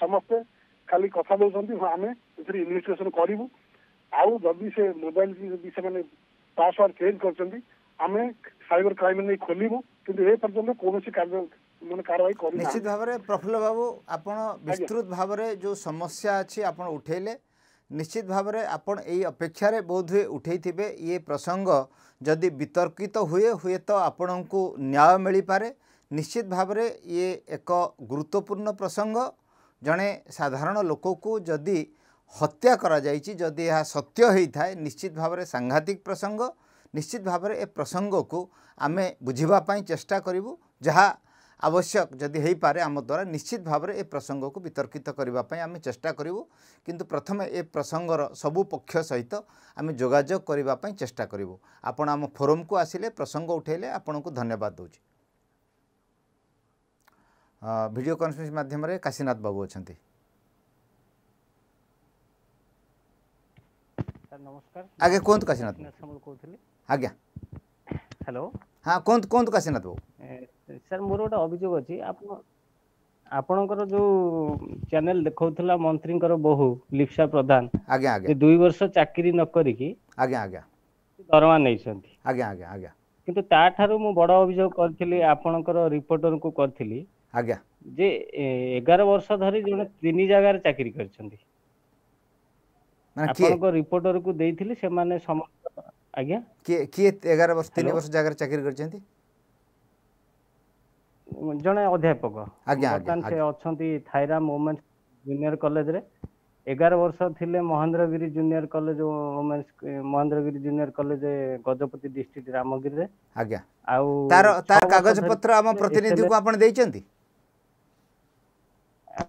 ସମସ୍ତେ ଖାଲି କଥା ଦେଉଛନ୍ତି ହଁ ଆମେ ଏଥିରେ ଇନଭେଷ୍ଟିଗେସନ୍ କରିବୁ ଆଉ ଯଦି ସେ ମୋବାଇଲ ଯଦି ସେମାନେ ପାସୱାର୍ଡ ଚେଞ୍ଜ କରିଛନ୍ତି ଆମେ ସାଇବର କ୍ରାଇମ ନେଇ ଖୋଲିବୁ କିନ୍ତୁ ଏ ପର୍ଯ୍ୟନ୍ତ କୌଣସି କାର୍ଯ୍ୟ ମାନେ କାରବାଇ କରୁ ନିଶ୍ଚିତ ଭାବରେ ପ୍ରଫୁଲ୍ଲ ବାବୁ ଆପଣ ବିସ୍ତୃତ ଭାବରେ ଯେଉଁ ସମସ୍ୟା ଅଛି ଆପଣ ଉଠାଇଲେ ନିଶ୍ଚିତ ଭାବରେ ଆପଣ ଏଇ ଅପେକ୍ଷାରେ ବୋଧହୁଏ ଉଠାଇଥିବେ ଇଏ ପ୍ରସଙ୍ଗ ଯଦି ବିତର୍କିତ ହୁଏ ହୁଏତ ଆପଣଙ୍କୁ ନ୍ୟାୟ ମିଳିପାରେ ନିଶ୍ଚିତ ଭାବରେ ଇଏ ଏକ ଗୁରୁତ୍ୱପୂର୍ଣ୍ଣ ପ୍ରସଙ୍ଗ ଜଣେ ସାଧାରଣ ଲୋକକୁ ଯଦି ହତ୍ୟା କରାଯାଇଛି ଯଦି ଏହା ସତ୍ୟ ହୋଇଥାଏ ନିଶ୍ଚିତ ଭାବରେ ସାଂଘାତିକ ପ୍ରସଙ୍ଗ ନିଶ୍ଚିତ ଭାବରେ ଏ ପ୍ରସଙ୍ଗକୁ ଆମେ ବୁଝିବା ପାଇଁ ଚେଷ୍ଟା କରିବୁ ଯାହା ଆବଶ୍ୟକ ଯଦି ହେଇପାରେ ଆମ ଦ୍ୱାରା ନିଶ୍ଚିତ ଭାବରେ ଏ ପ୍ରସଙ୍ଗକୁ ବିତର୍କିତ କରିବା ପାଇଁ ଆମେ ଚେଷ୍ଟା କରିବୁ କିନ୍ତୁ ପ୍ରଥମେ ଏ ପ୍ରସଙ୍ଗର ସବୁ ପକ୍ଷ ସହିତ ଆମେ ଯୋଗାଯୋଗ କରିବା ପାଇଁ ଚେଷ୍ଟା କରିବୁ ଆପଣ ଆମ ଫୋରମ୍କୁ ଆସିଲେ ପ୍ରସଙ୍ଗ ଉଠାଇଲେ ଆପଣଙ୍କୁ ଧନ୍ୟବାଦ ଦେଉଛି ଭିଡ଼ିଓ କନଫରେନ୍ସ ମାଧ୍ୟମରେ କାଶୀନାଥ ବାବୁ ଅଛନ୍ତି ଆଜ୍ଞା କୁହନ୍ତୁ କାଶୀନାଥ ଆଜ୍ଞା ହ୍ୟାଲୋ ହଁ କୁହନ୍ତୁ କୁହନ୍ତୁ କାଶୀନାଥ ବାବୁ ସାର୍ ମୋର ଗୋଟେ ଅଭିଯୋଗ ଅଛି ଆପଣ ଆପଣଙ୍କର ଯୋଉ ଚ୍ୟାନେଲ ଦେଖାଉଥିଲା ମନ୍ତ୍ରୀଙ୍କର ବହୁ ଲିପ୍ସା ପ୍ରଧାନ ଆଜ୍ଞା ଆଜ୍ଞା ଦୁଇ ବର୍ଷ ଚାକିରି ନ କରିକି ଆଜ୍ଞା ଆଜ୍ଞା ଦରମା ନେଇଛନ୍ତି ଆଜ୍ଞା ଆଜ୍ଞା ଆଜ୍ଞା କିନ୍ତୁ ତାଠାରୁ ମୁଁ ବଡ଼ ଅଭିଯୋଗ କରିଥିଲି ଆପଣଙ୍କର ରିପୋର୍ଟରଙ୍କୁ କରିଥିଲି ଆଜ୍ଞା ଯେ ଏଗାର ବର୍ଷ ଧରି ଜଣେ ତିନି ଜାଗାରେ ଚାକିରି କରିଛନ୍ତି ଆପଣଙ୍କ ରିପୋର୍ଟରକୁ ଦେଇଥିଲି ସେମାନେ ସମସ୍ତ ଆଜ୍ଞା କିଏ କିଏ ଏଗାର ବର୍ଷ ତିନି ବର୍ଷ ଜାଗାରେ ଚାକିରି କରିଛନ୍ତି ଜଣେ ଅଧ୍ୟାପକ ବର୍ତ୍ତମାନ ସେ ଅଛନ୍ତି ଥାଇରାମ ଓମେନ୍ସ ଜୁନିୟର କଲେଜରେ ଏଗାର ବର୍ଷ ଥିଲେ Mahendragiri junior college women's Mahendragiri junior college Gajapati district ରାମଗିରିରେ ଆଜ୍ଞା ଆଉ ତାର ତାର କାଗଜପତ୍ର ଆମ ପ୍ରତିନିଧିକୁ ଆପଣ ଦେଇଛନ୍ତି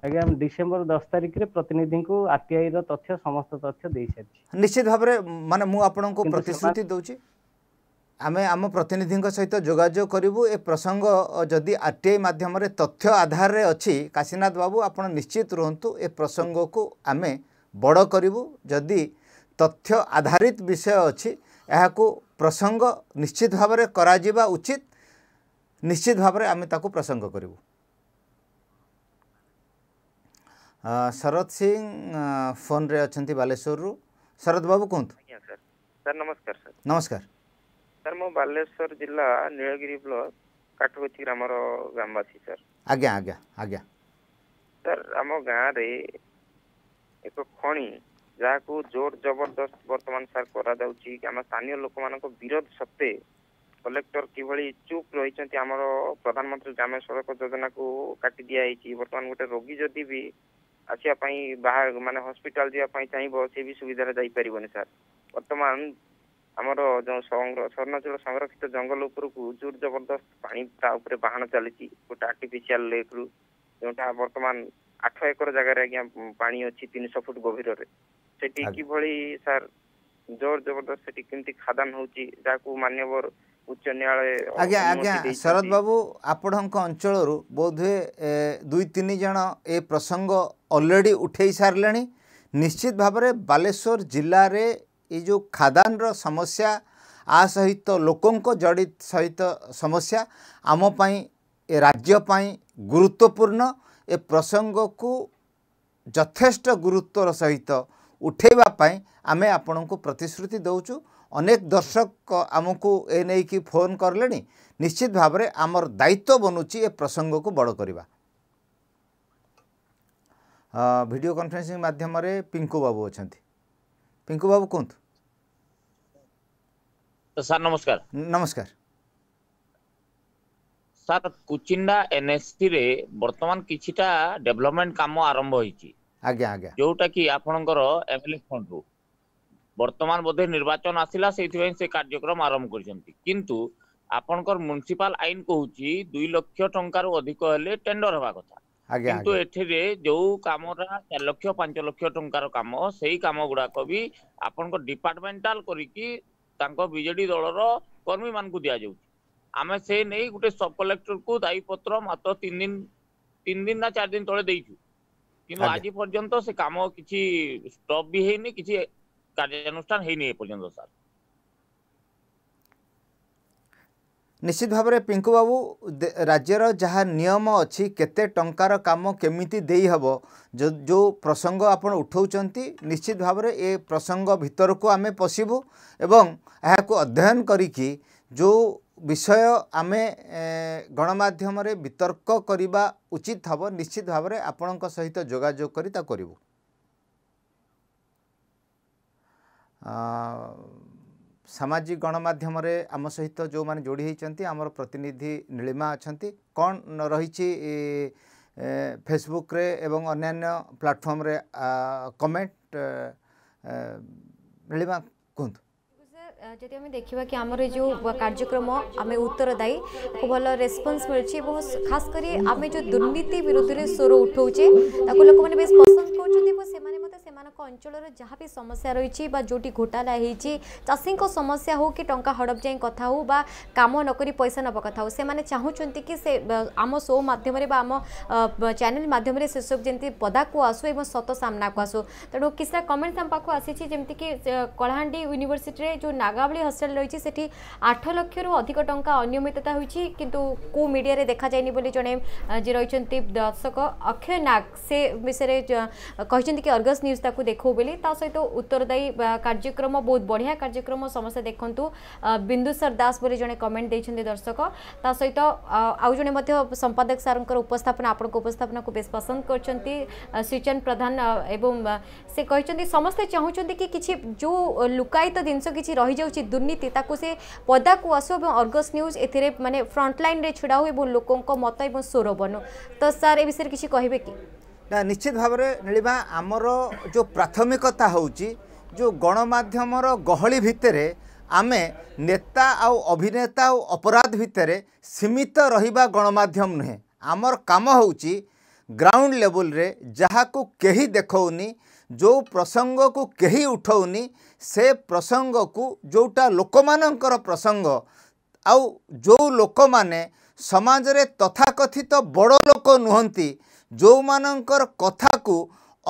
ଆଜ୍ଞା ଡିସେମ୍ବର ଦଶ ତାରିଖରେ ପ୍ରତିନିଧିଙ୍କୁ ଆରଟିଆଇର ତଥ୍ୟ ସମସ୍ତ ତଥ୍ୟ ଦେଇସାରିଛି ନିଶ୍ଚିତ ଭାବରେ ମାନେ ମୁଁ ଆପଣଙ୍କୁ ପ୍ରତିଶ୍ରୁତି ଦେଉଛି ଆମେ ଆମ ପ୍ରତିନିଧିଙ୍କ ସହିତ ଯୋଗାଯୋଗ କରିବୁ ଏ ପ୍ରସଙ୍ଗ ଯଦି ଆର୍ ଟି ଆଇ ମାଧ୍ୟମରେ ତଥ୍ୟ ଆଧାରରେ ଅଛି କାଶୀନାଥ ବାବୁ ଆପଣ ନିଶ୍ଚିତ ରୁହନ୍ତୁ ଏ ପ୍ରସଙ୍ଗକୁ ଆମେ ବଡ଼ କରିବୁ ଯଦି ତଥ୍ୟ ଆଧାରିତ ବିଷୟ ଅଛି ଏହାକୁ ପ୍ରସଙ୍ଗ ନିଶ୍ଚିତ ଭାବରେ କରାଯିବା ଉଚିତ ନିଶ୍ଚିତ ଭାବରେ ଆମେ ତାକୁ ପ୍ରସଙ୍ଗ କରିବୁ ଶରତ ସିଂ ଫୋନରେ ଅଛନ୍ତି ବାଲେଶ୍ୱରରୁ ଶରତ ବାବୁ କୁହନ୍ତୁ ନମସ୍କାର ନମସ୍କାର ସାର୍ ମୁଁ ବାଲେଶ୍ୱର ଜିଲ୍ଲା ନୀଳଗିରି ବ୍ଲକ କାଠଗୋଚି ଗ୍ରାମର ଗ୍ରାମବାସୀ ସାର୍ ଆଜ୍ଞା ଆଜ୍ଞା ଆଜ୍ଞା ସାର୍ ଆମ ଗାଁରେ ଏକ ଖଣି ଯାହାକୁ ଜୋର ଜବରଦସ୍ତ ବର୍ତ୍ତମାନ ସାର୍ କରାଯାଉଛି ଆମ ସ୍ଥାନୀୟ ଲୋକମାନଙ୍କ ବିରୋଧ ସତ୍ତ୍ୱେ କଲେକ୍ଟର କିଭଳି ଚୁପ୍ ରହିଛନ୍ତି ଆମର ପ୍ରଧାନମନ୍ତ୍ରୀ ଗ୍ରାମ୍ୟ ସଡ଼କ ଯୋଜନାକୁ କାଟି ଦିଆଯାଇଛି ବର୍ତ୍ତମାନ ଗୋଟେ ରୋଗୀ ଯଦି ବି ଆସିବା ପାଇଁ ବାହା ମାନେ ହସ୍ପିଟାଲ ଯିବା ପାଇଁ ଚାହିଁବ ସେ ବି ସୁବିଧାରେ ଯାଇପାରିବନି ସାର୍ ବର୍ତ୍ତମାନ ଆମର ଯେଉଁ ସ୍ୱର୍ଣ୍ଣଚୂଳ ସଂରକ୍ଷିତ ଜଙ୍ଗଲ ଉପରକୁ ଜୋର ଜବରଦସ୍ତ ପାଣି ତା ଉପରେ ବାହାନ ଚାଲିଛି ଗୋଟେ ଆର୍ଟିଫିସିଆଲ ଲେକ୍ରୁ ଯୋଉଟା ବର୍ତ୍ତମାନ ଆଠ ଏକର ଜାଗାରେ ଆଜ୍ଞା ପାଣି ଅଛି ତିନିଶହ ଫୁଟ ଗଭୀରରେ ସେଠି କିଭଳି ସାର୍ ଜୋର ଜବରଦସ୍ତ ସେଠି କେମିତି ଖାଦାନ ହଉଛି ଯାହାକୁ ମାନ୍ୟବର ଉଚ୍ଚ ନ୍ୟାୟାଳୟ ଆଜ୍ଞା ଆଜ୍ଞା ଶରଦ ବାବୁ ଆପଣଙ୍କ ଅଞ୍ଚଳରୁ ବୋଧହୁଏ ଦୁଇ ତିନି ଜଣ ଏ ପ୍ରସଙ୍ଗ ଅଲରେଡ଼ି ଉଠେଇ ସାରିଲେଣି ନିଶ୍ଚିତ ଭାବରେ ବାଲେଶ୍ୱର ଜିଲ୍ଲାରେ ଏ ଯେଉଁ ଖାଦାନର ସମସ୍ୟା ଆ ସହିତ ଲୋକଙ୍କ ଜଡ଼ିତ ସହିତ ସମସ୍ୟା ଆମ ପାଇଁ ଏ ରାଜ୍ୟ ପାଇଁ ଗୁରୁତ୍ୱପୂର୍ଣ୍ଣ ଏ ପ୍ରସଙ୍ଗକୁ ଯଥେଷ୍ଟ ଗୁରୁତ୍ୱର ସହିତ ଉଠାଇବା ପାଇଁ ଆମେ ଆପଣଙ୍କୁ ପ୍ରତିଶ୍ରୁତି ଦେଉଛୁ ଅନେକ ଦର୍ଶକ ଆମକୁ ଏ ନେଇକି ଫୋନ୍ କଲେଣି ନିଶ୍ଚିତ ଭାବରେ ଆମର ଦାୟିତ୍ୱ ବନୁଛି ଏ ପ୍ରସଙ୍ଗକୁ ବଡ଼ କରିବା ଭିଡ଼ିଓ କନଫରେନ୍ସିଂ ମାଧ୍ୟମରେ ପିଙ୍କୁ ବାବୁ ଅଛନ୍ତି ପିଙ୍କୁ ବାବୁ କୁହନ୍ତୁ ସାର୍ ନମସ୍କାର ନମସ୍କାର ସାର୍ କୁଚିଣ୍ଡା ଏନ୍ଏସ୍ସିରେ ବର୍ତ୍ତମାନ କିଛିଟା ଡେଭଲପମେଣ୍ଟ କାମ ଆରମ୍ଭ ହେଇଛି ଆଜ୍ଞା ଆଜ୍ଞା ଯୋଉଟା କି ଆପଣଙ୍କର ଏମ୍ଏଲ୍ଏ ଫଣ୍ଡରୁ ବର୍ତ୍ତମାନ ବୋଧେ ନିର୍ବାଚନ ଆସିଲା ସେଇଥିପାଇଁ ସେ କାର୍ଯ୍ୟକ୍ରମ ଆରମ୍ଭ କରିଛନ୍ତି କିନ୍ତୁ ଆପଣଙ୍କର ମ୍ୟୁନିସିପାଲ ଆଇନ କହୁଛି ଦୁଇ ଲକ୍ଷ ଟଙ୍କାରୁ ଅଧିକ ହେଲେ ଟେଣ୍ଡର ହେବା କଥା କିନ୍ତୁ ଏଥିରେ ଯୋଉ କାମ କାମଟା ଚାରି ଲକ୍ଷ ପାଞ୍ଚ ଲକ୍ଷ ଟଙ୍କାର କାମ ସେଇ କାମ ଗୁଡାକ ବି ଆପଣଙ୍କ ଡିପାର୍ଟମେଣ୍ଟାଲ କରିକି ତାଙ୍କ ବିଜେଡି ଦଳର କର୍ମୀ ମାନଙ୍କୁ ଦିଆଯାଉଛି ଆମେ ସେ ନେଇ ଗୋଟେ ସବ୍ ଦାୟୀ ପତ୍ର ମାତ୍ର ତିନି ଦିନ ତିନି ଦିନ ନା ଚାରି ଦିନ ତଳେ ଦେଇଛୁ କିନ୍ତୁ ଆଜି ପର୍ଯ୍ୟନ୍ତ ସେ କାମ କିଛି ଷ୍ଟପ୍ ବି ହେଇନି କିଛି କାର୍ଯ୍ୟାନୁଷ୍ଠାନ ହେଇନି ଏ ପର୍ଯ୍ୟନ୍ତ ସାର୍ ନିଶ୍ଚିତ ଭାବରେ ପିଙ୍କୁ ବାବୁ ରାଜ୍ୟର ଯାହା ନିୟମ ଅଛି କେତେ ଟଙ୍କାର କାମ କେମିତି ଦେଇହେବ ଯେଉଁ ପ୍ରସଙ୍ଗ ଆପଣ ଉଠାଉଛନ୍ତି ନିଶ୍ଚିତ ଭାବରେ ଏ ପ୍ରସଙ୍ଗ ଭିତରକୁ ଆମେ ପଶିବୁ ଏବଂ ଏହାକୁ ଅଧ୍ୟୟନ କରିକି ଯେଉଁ ବିଷୟ ଆମେ ଗଣମାଧ୍ୟମରେ ବିତର୍କ କରିବା ଉଚିତ ହେବ ନିଶ୍ଚିତ ଭାବରେ ଆପଣଙ୍କ ସହିତ ଯୋଗାଯୋଗ କରି ତା କରିବୁ ସାମାଜିକ ଗଣମାଧ୍ୟମରେ ଆମ ସହିତ ଯେଉଁମାନେ ଯୋଡ଼ି ହୋଇଛନ୍ତି ଆମର ପ୍ରତିନିଧି ନୀଳିମା ଅଛନ୍ତି କ'ଣ ରହିଛି ଫେସବୁକ୍ରେ ଏବଂ ଅନ୍ୟାନ୍ୟ ପ୍ଲାଟଫର୍ମରେ କମେଣ୍ଟ ନୀଳିମା କୁହନ୍ତୁ ଯଦି ଆମେ ଦେଖିବା କି ଆମର ଏ ଯେଉଁ କାର୍ଯ୍ୟକ୍ରମ ଆମେ ଉତ୍ତରଦାୟୀ ଭଲ ରେସ୍ପନ୍ସ ମିଳୁଛି ଏବଂ ଖାସ୍ କରି ଆମେ ଯେଉଁ ଦୁର୍ନୀତି ବିରୁଦ୍ଧରେ ସ୍ୱର ଉଠାଉଛେ ତାକୁ ଲୋକମାନେ ବେଶ ପସନ୍ଦ କରୁଛନ୍ତି ଏବଂ ସେମାନେ अंचल जहाँ भी समस्या रही जोटी घोटाला चाषी को समस्या हो कि टाँह हड़प जाए कथ हो कम नक पैसा नब कथ से चाहूँ कि आम शो मध्यम चेल मध्यम से सब जमी पदा को आसू और सत सामना को आसू तेणु किसी कमेंट तम पाक आसी जमीती कलाहां यूनिभर्सीटे जो नागावली हस्टेल रही है आठ लक्ष रु अधिक टाँग अनियमितता होती कि मीडिया देखा जाए जड़े जी रही दर्शक अक्षय नाग से विषय कि अर्गस न्यूज ताक देख देखो बोली ता सहित उत्तरदायी कार्यक्रम बहुत बढ़िया कार्यक्रम समस्त देखु सर दास बोली जन कमेंट दे दर्शक सहित आउ जे संपादक सार उपस्थापना आपण उपस्थापना को बेस पसंद कर सुचन प्रधान से कहते समस्ते चाहूँ कि किसी जो लुकायत तो जिनस किसी रही जा दुर्नीति से पदा को आसू और अर्गस न्यूज ए मानने फ्रंटलाइन ऋड़ा हो लोक मत ए स्वर बनु तो सर ए विषय किसी कहे कि ନା ନିଶ୍ଚିତ ଭାବରେ ନୀଳିମା ଆମର ଯେଉଁ ପ୍ରାଥମିକତା ହେଉଛି ଯେଉଁ ଗଣମାଧ୍ୟମର ଗହଳି ଭିତରେ ଆମେ ନେତା ଆଉ ଅଭିନେତା ଆଉ ଅପରାଧ ଭିତରେ ସୀମିତ ରହିବା ଗଣମାଧ୍ୟମ ନୁହେଁ ଆମର କାମ ହେଉଛି ଗ୍ରାଉଣ୍ଡ ଲେବୁଲରେ ଯାହାକୁ କେହି ଦେଖଉନି ଯେଉଁ ପ୍ରସଙ୍ଗକୁ କେହି ଉଠଉନି ସେ ପ୍ରସଙ୍ଗକୁ ଯେଉଁଟା ଲୋକମାନଙ୍କର ପ୍ରସଙ୍ଗ ଆଉ ଯେଉଁ ଲୋକମାନେ ସମାଜରେ ତଥାକଥିତ ବଡ଼ ଲୋକ ନୁହନ୍ତି ଯେଉଁମାନଙ୍କର କଥାକୁ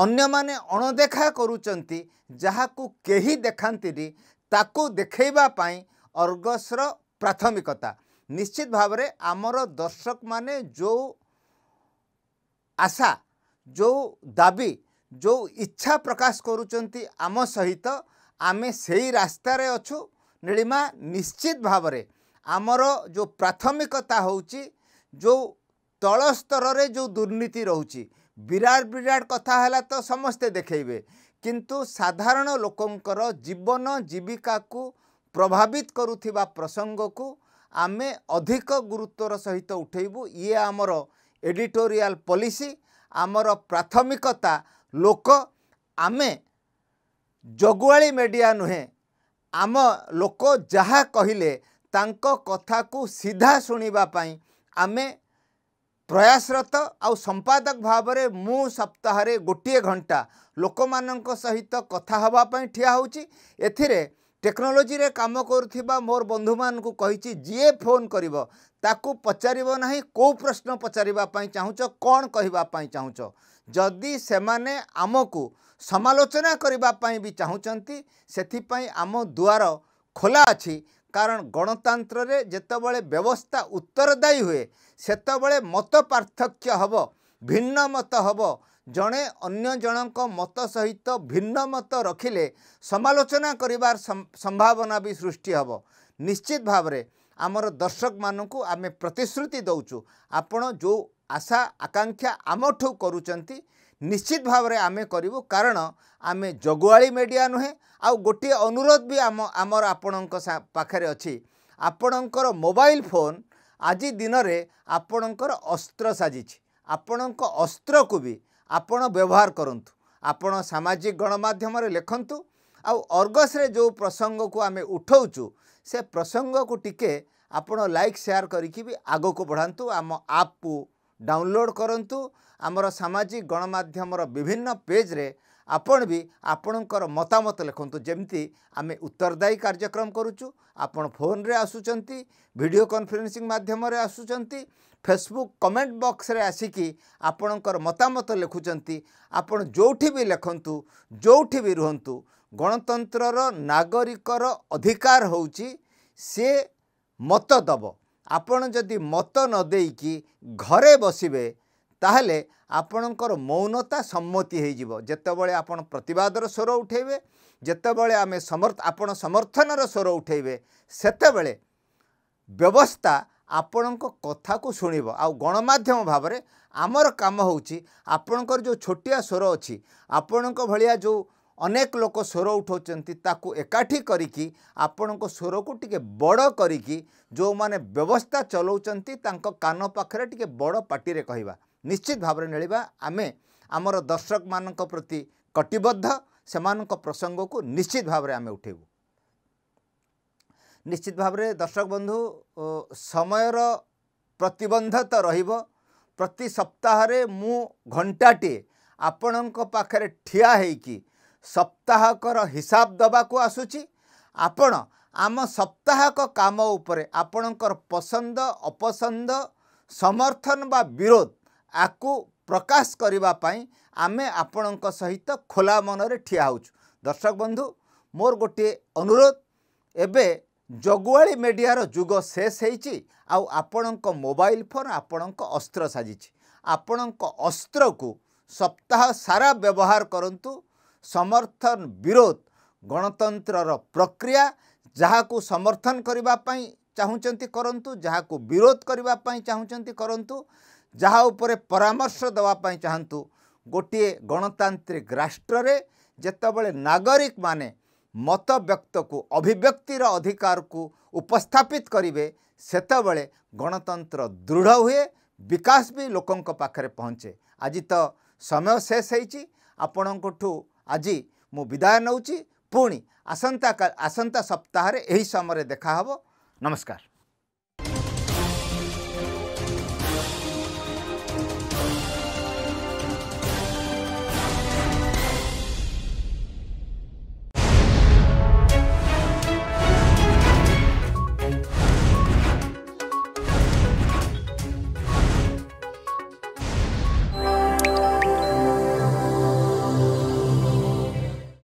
ଅନ୍ୟମାନେ ଅଣଦେଖା କରୁଛନ୍ତି ଯାହାକୁ କେହି ଦେଖାନ୍ତିନି ତାକୁ ଦେଖାଇବା ପାଇଁ ଅର୍ଗସ୍ର ପ୍ରାଥମିକତା ନିଶ୍ଚିତ ଭାବରେ ଆମର ଦର୍ଶକମାନେ ଯେଉଁ ଆଶା ଯେଉଁ ଦାବି ଯେଉଁ ଇଚ୍ଛା ପ୍ରକାଶ କରୁଛନ୍ତି ଆମ ସହିତ ଆମେ ସେଇ ରାସ୍ତାରେ ଅଛୁ ନୀଳିମା ନିଶ୍ଚିତ ଭାବରେ ଆମର ଯେଉଁ ପ୍ରାଥମିକତା ହେଉଛି ଯେଉଁ ତଳ ସ୍ତରରେ ଯେଉଁ ଦୁର୍ନୀତି ରହୁଛି ବିରାଟ ବିରାଟ କଥା ହେଲା ତ ସମସ୍ତେ ଦେଖେଇବେ କିନ୍ତୁ ସାଧାରଣ ଲୋକଙ୍କର ଜୀବନ ଜୀବିକାକୁ ପ୍ରଭାବିତ କରୁଥିବା ପ୍ରସଙ୍ଗକୁ ଆମେ ଅଧିକ ଗୁରୁତ୍ୱର ସହିତ ଉଠେଇବୁ ଇଏ ଆମର ଏଡ଼ିଟୋରିଆଲ ପଲିସି ଆମର ପ୍ରାଥମିକତା ଲୋକ ଆମେ ଜଗୁଆଳି ମେଡ଼ିଆ ନୁହେଁ ଆମ ଲୋକ ଯାହା କହିଲେ ତାଙ୍କ କଥାକୁ ସିଧା ଶୁଣିବା ପାଇଁ ଆମେ ପ୍ରୟାସରତ ଆଉ ସମ୍ପାଦକ ଭାବରେ ମୁଁ ସପ୍ତାହରେ ଗୋଟିଏ ଘଣ୍ଟା ଲୋକମାନଙ୍କ ସହିତ କଥା ହେବା ପାଇଁ ଠିଆ ହେଉଛି ଏଥିରେ ଟେକ୍ନୋଲୋଜିରେ କାମ କରୁଥିବା ମୋର ବନ୍ଧୁମାନଙ୍କୁ କହିଛି ଯିଏ ଫୋନ୍ କରିବ ତାକୁ ପଚାରିବ ନାହିଁ କେଉଁ ପ୍ରଶ୍ନ ପଚାରିବା ପାଇଁ ଚାହୁଁଛ କ'ଣ କହିବା ପାଇଁ ଚାହୁଁଛ ଯଦି ସେମାନେ ଆମକୁ ସମାଲୋଚନା କରିବା ପାଇଁ ବି ଚାହୁଁଛନ୍ତି ସେଥିପାଇଁ ଆମ ଦୁଆର ଖୋଲା ଅଛି କାରଣ ଗଣତନ୍ତ୍ରରେ ଯେତେବେଳେ ବ୍ୟବସ୍ଥା ଉତ୍ତରଦାୟୀ ହୁଏ ସେତେବେଳେ ମତ ପାର୍ଥକ୍ୟ ହେବ ଭିନ୍ନ ମତ ହେବ ଜଣେ ଅନ୍ୟ ଜଣଙ୍କ ମତ ସହିତ ଭିନ୍ନ ମତ ରଖିଲେ ସମାଲୋଚନା କରିବାର ସମ୍ଭାବନା ବି ସୃଷ୍ଟି ହେବ ନିଶ୍ଚିତ ଭାବରେ ଆମର ଦର୍ଶକମାନଙ୍କୁ ଆମେ ପ୍ରତିଶ୍ରୁତି ଦେଉଛୁ ଆପଣ ଯେଉଁ ଆଶା ଆକାଂକ୍ଷା ଆମଠୁ କରୁଛନ୍ତି ନିଶ୍ଚିତ ଭାବରେ ଆମେ କରିବୁ କାରଣ ଆମେ ଜଗୁଆଳି ମେଡ଼ିଆ ନୁହେଁ ଆଉ ଗୋଟିଏ ଅନୁରୋଧ ବି ଆମ ଆମର ଆପଣଙ୍କ ପାଖରେ ଅଛି ଆପଣଙ୍କର ମୋବାଇଲ ଫୋନ୍ ଆଜି ଦିନରେ ଆପଣଙ୍କର ଅସ୍ତ୍ର ସାଜିଛି ଆପଣଙ୍କ ଅସ୍ତ୍ରକୁ ବି ଆପଣ ବ୍ୟବହାର କରନ୍ତୁ ଆପଣ ସାମାଜିକ ଗଣମାଧ୍ୟମରେ ଲେଖନ୍ତୁ ଆଉ ଅର୍ଗସରେ ଯେଉଁ ପ୍ରସଙ୍ଗକୁ ଆମେ ଉଠାଉଛୁ ସେ ପ୍ରସଙ୍ଗକୁ ଟିକେ ଆପଣ ଲାଇକ୍ ସେୟାର କରିକି ବି ଆଗକୁ ବଢ଼ାନ୍ତୁ ଆମ ଆପ୍କୁ ଡାଉନଲୋଡ଼ କରନ୍ତୁ ଆମର ସାମାଜିକ ଗଣମାଧ୍ୟମର ବିଭିନ୍ନ ପେଜ୍ରେ ଆପଣ ବି ଆପଣଙ୍କର ମତାମତ ଲେଖନ୍ତୁ ଯେମିତି ଆମେ ଉତ୍ତରଦାୟୀ କାର୍ଯ୍ୟକ୍ରମ କରୁଛୁ ଆପଣ ଫୋନ୍ରେ ଆସୁଛନ୍ତି ଭିଡ଼ିଓ କନଫରେନ୍ସିଂ ମାଧ୍ୟମରେ ଆସୁଛନ୍ତି ଫେସବୁକ୍ କମେଣ୍ଟ ବକ୍ସରେ ଆସିକି ଆପଣଙ୍କର ମତାମତ ଲେଖୁଛନ୍ତି ଆପଣ ଯେଉଁଠି ବି ଲେଖନ୍ତୁ ଯେଉଁଠି ବି ରୁହନ୍ତୁ ଗଣତନ୍ତ୍ରର ନାଗରିକର ଅଧିକାର ହେଉଛି ସେ ମତ ଦେବ ଆପଣ ଯଦି ମତ ନ ଦେଇକି ଘରେ ବସିବେ ତାହେଲେ ଆପଣଙ୍କର ମୌନତା ସମ୍ମତି ହୋଇଯିବ ଯେତେବେଳେ ଆପଣ ପ୍ରତିବାଦର ସ୍ୱର ଉଠାଇବେ ଯେତେବେଳେ ଆମେ ସମର୍ଥ ଆପଣ ସମର୍ଥନର ସ୍ୱର ଉଠାଇବେ ସେତେବେଳେ ବ୍ୟବସ୍ଥା ଆପଣଙ୍କ କଥାକୁ ଶୁଣିବ ଆଉ ଗଣମାଧ୍ୟମ ଭାବରେ ଆମର କାମ ହେଉଛି ଆପଣଙ୍କର ଯେଉଁ ଛୋଟିଆ ସ୍ୱର ଅଛି ଆପଣଙ୍କ ଭଳିଆ ଯେଉଁ ଅନେକ ଲୋକ ସ୍ୱର ଉଠାଉଛନ୍ତି ତାକୁ ଏକାଠି କରିକି ଆପଣଙ୍କ ସ୍ୱରକୁ ଟିକିଏ ବଡ଼ କରିକି ଯେଉଁମାନେ ବ୍ୟବସ୍ଥା ଚଲାଉଛନ୍ତି ତାଙ୍କ କାନ ପାଖରେ ଟିକିଏ ବଡ଼ ପାଟିରେ କହିବା ନିଶ୍ଚିତ ଭାବରେ ମିଳିବା ଆମେ ଆମର ଦର୍ଶକମାନଙ୍କ ପ୍ରତି କଟିବଦ୍ଧ ସେମାନଙ୍କ ପ୍ରସଙ୍ଗକୁ ନିଶ୍ଚିତ ଭାବରେ ଆମେ ଉଠାଇବୁ ନିଶ୍ଚିତ ଭାବରେ ଦର୍ଶକ ବନ୍ଧୁ ସମୟର ପ୍ରତିବନ୍ଧ ତ ରହିବ ପ୍ରତି ସପ୍ତାହରେ ମୁଁ ଘଣ୍ଟାଟିଏ ଆପଣଙ୍କ ପାଖରେ ଠିଆ ହେଇକି ସପ୍ତାହକର ହିସାବ ଦେବାକୁ ଆସୁଛି ଆପଣ ଆମ ସପ୍ତାହକ କାମ ଉପରେ ଆପଣଙ୍କର ପସନ୍ଦ ଅପସନ୍ଦ ସମର୍ଥନ ବା ବିରୋଧ ଆକୁ ପ୍ରକାଶ କରିବା ପାଇଁ ଆମେ ଆପଣଙ୍କ ସହିତ ଖୋଲା ମନରେ ଠିଆ ହେଉଛୁ ଦର୍ଶକ ବନ୍ଧୁ ମୋର ଗୋଟିଏ ଅନୁରୋଧ ଏବେ ଜଗୁଆଳି ମିଡ଼ିଆର ଯୁଗ ଶେଷ ହେଇଛି ଆଉ ଆପଣଙ୍କ ମୋବାଇଲ ଫୋନ୍ ଆପଣଙ୍କ ଅସ୍ତ୍ର ସାଜିଛି ଆପଣଙ୍କ ଅସ୍ତ୍ରକୁ ସପ୍ତାହ ସାରା ବ୍ୟବହାର କରନ୍ତୁ ସମର୍ଥନ ବିରୋଧ ଗଣତନ୍ତ୍ରର ପ୍ରକ୍ରିୟା ଯାହାକୁ ସମର୍ଥନ କରିବା ପାଇଁ ଚାହୁଁଛନ୍ତି କରନ୍ତୁ ଯାହାକୁ ବିରୋଧ କରିବା ପାଇଁ ଚାହୁଁଛନ୍ତି କରନ୍ତୁ ଯାହା ଉପରେ ପରାମର୍ଶ ଦେବା ପାଇଁ ଚାହାନ୍ତୁ ଗୋଟିଏ ଗଣତାନ୍ତ୍ରିକ ରାଷ୍ଟ୍ରରେ ଯେତେବେଳେ ନାଗରିକମାନେ ମତ ବ୍ୟକ୍ତକୁ ଅଭିବ୍ୟକ୍ତିର ଅଧିକାରକୁ ଉପସ୍ଥାପିତ କରିବେ ସେତେବେଳେ ଗଣତନ୍ତ୍ର ଦୃଢ଼ ହୁଏ ବିକାଶ ବି ଲୋକଙ୍କ ପାଖରେ ପହଞ୍ଚେ ଆଜି ତ ସମୟ ଶେଷ ହେଇଛି ଆପଣଙ୍କଠୁ ଆଜି ମୁଁ ବିଦାୟ ନେଉଛି ପୁଣି ଆସନ୍ତା ଆସନ୍ତା ସପ୍ତାହରେ ଏହି ସମୟରେ ଦେଖା ହେବ ନମସ୍କାର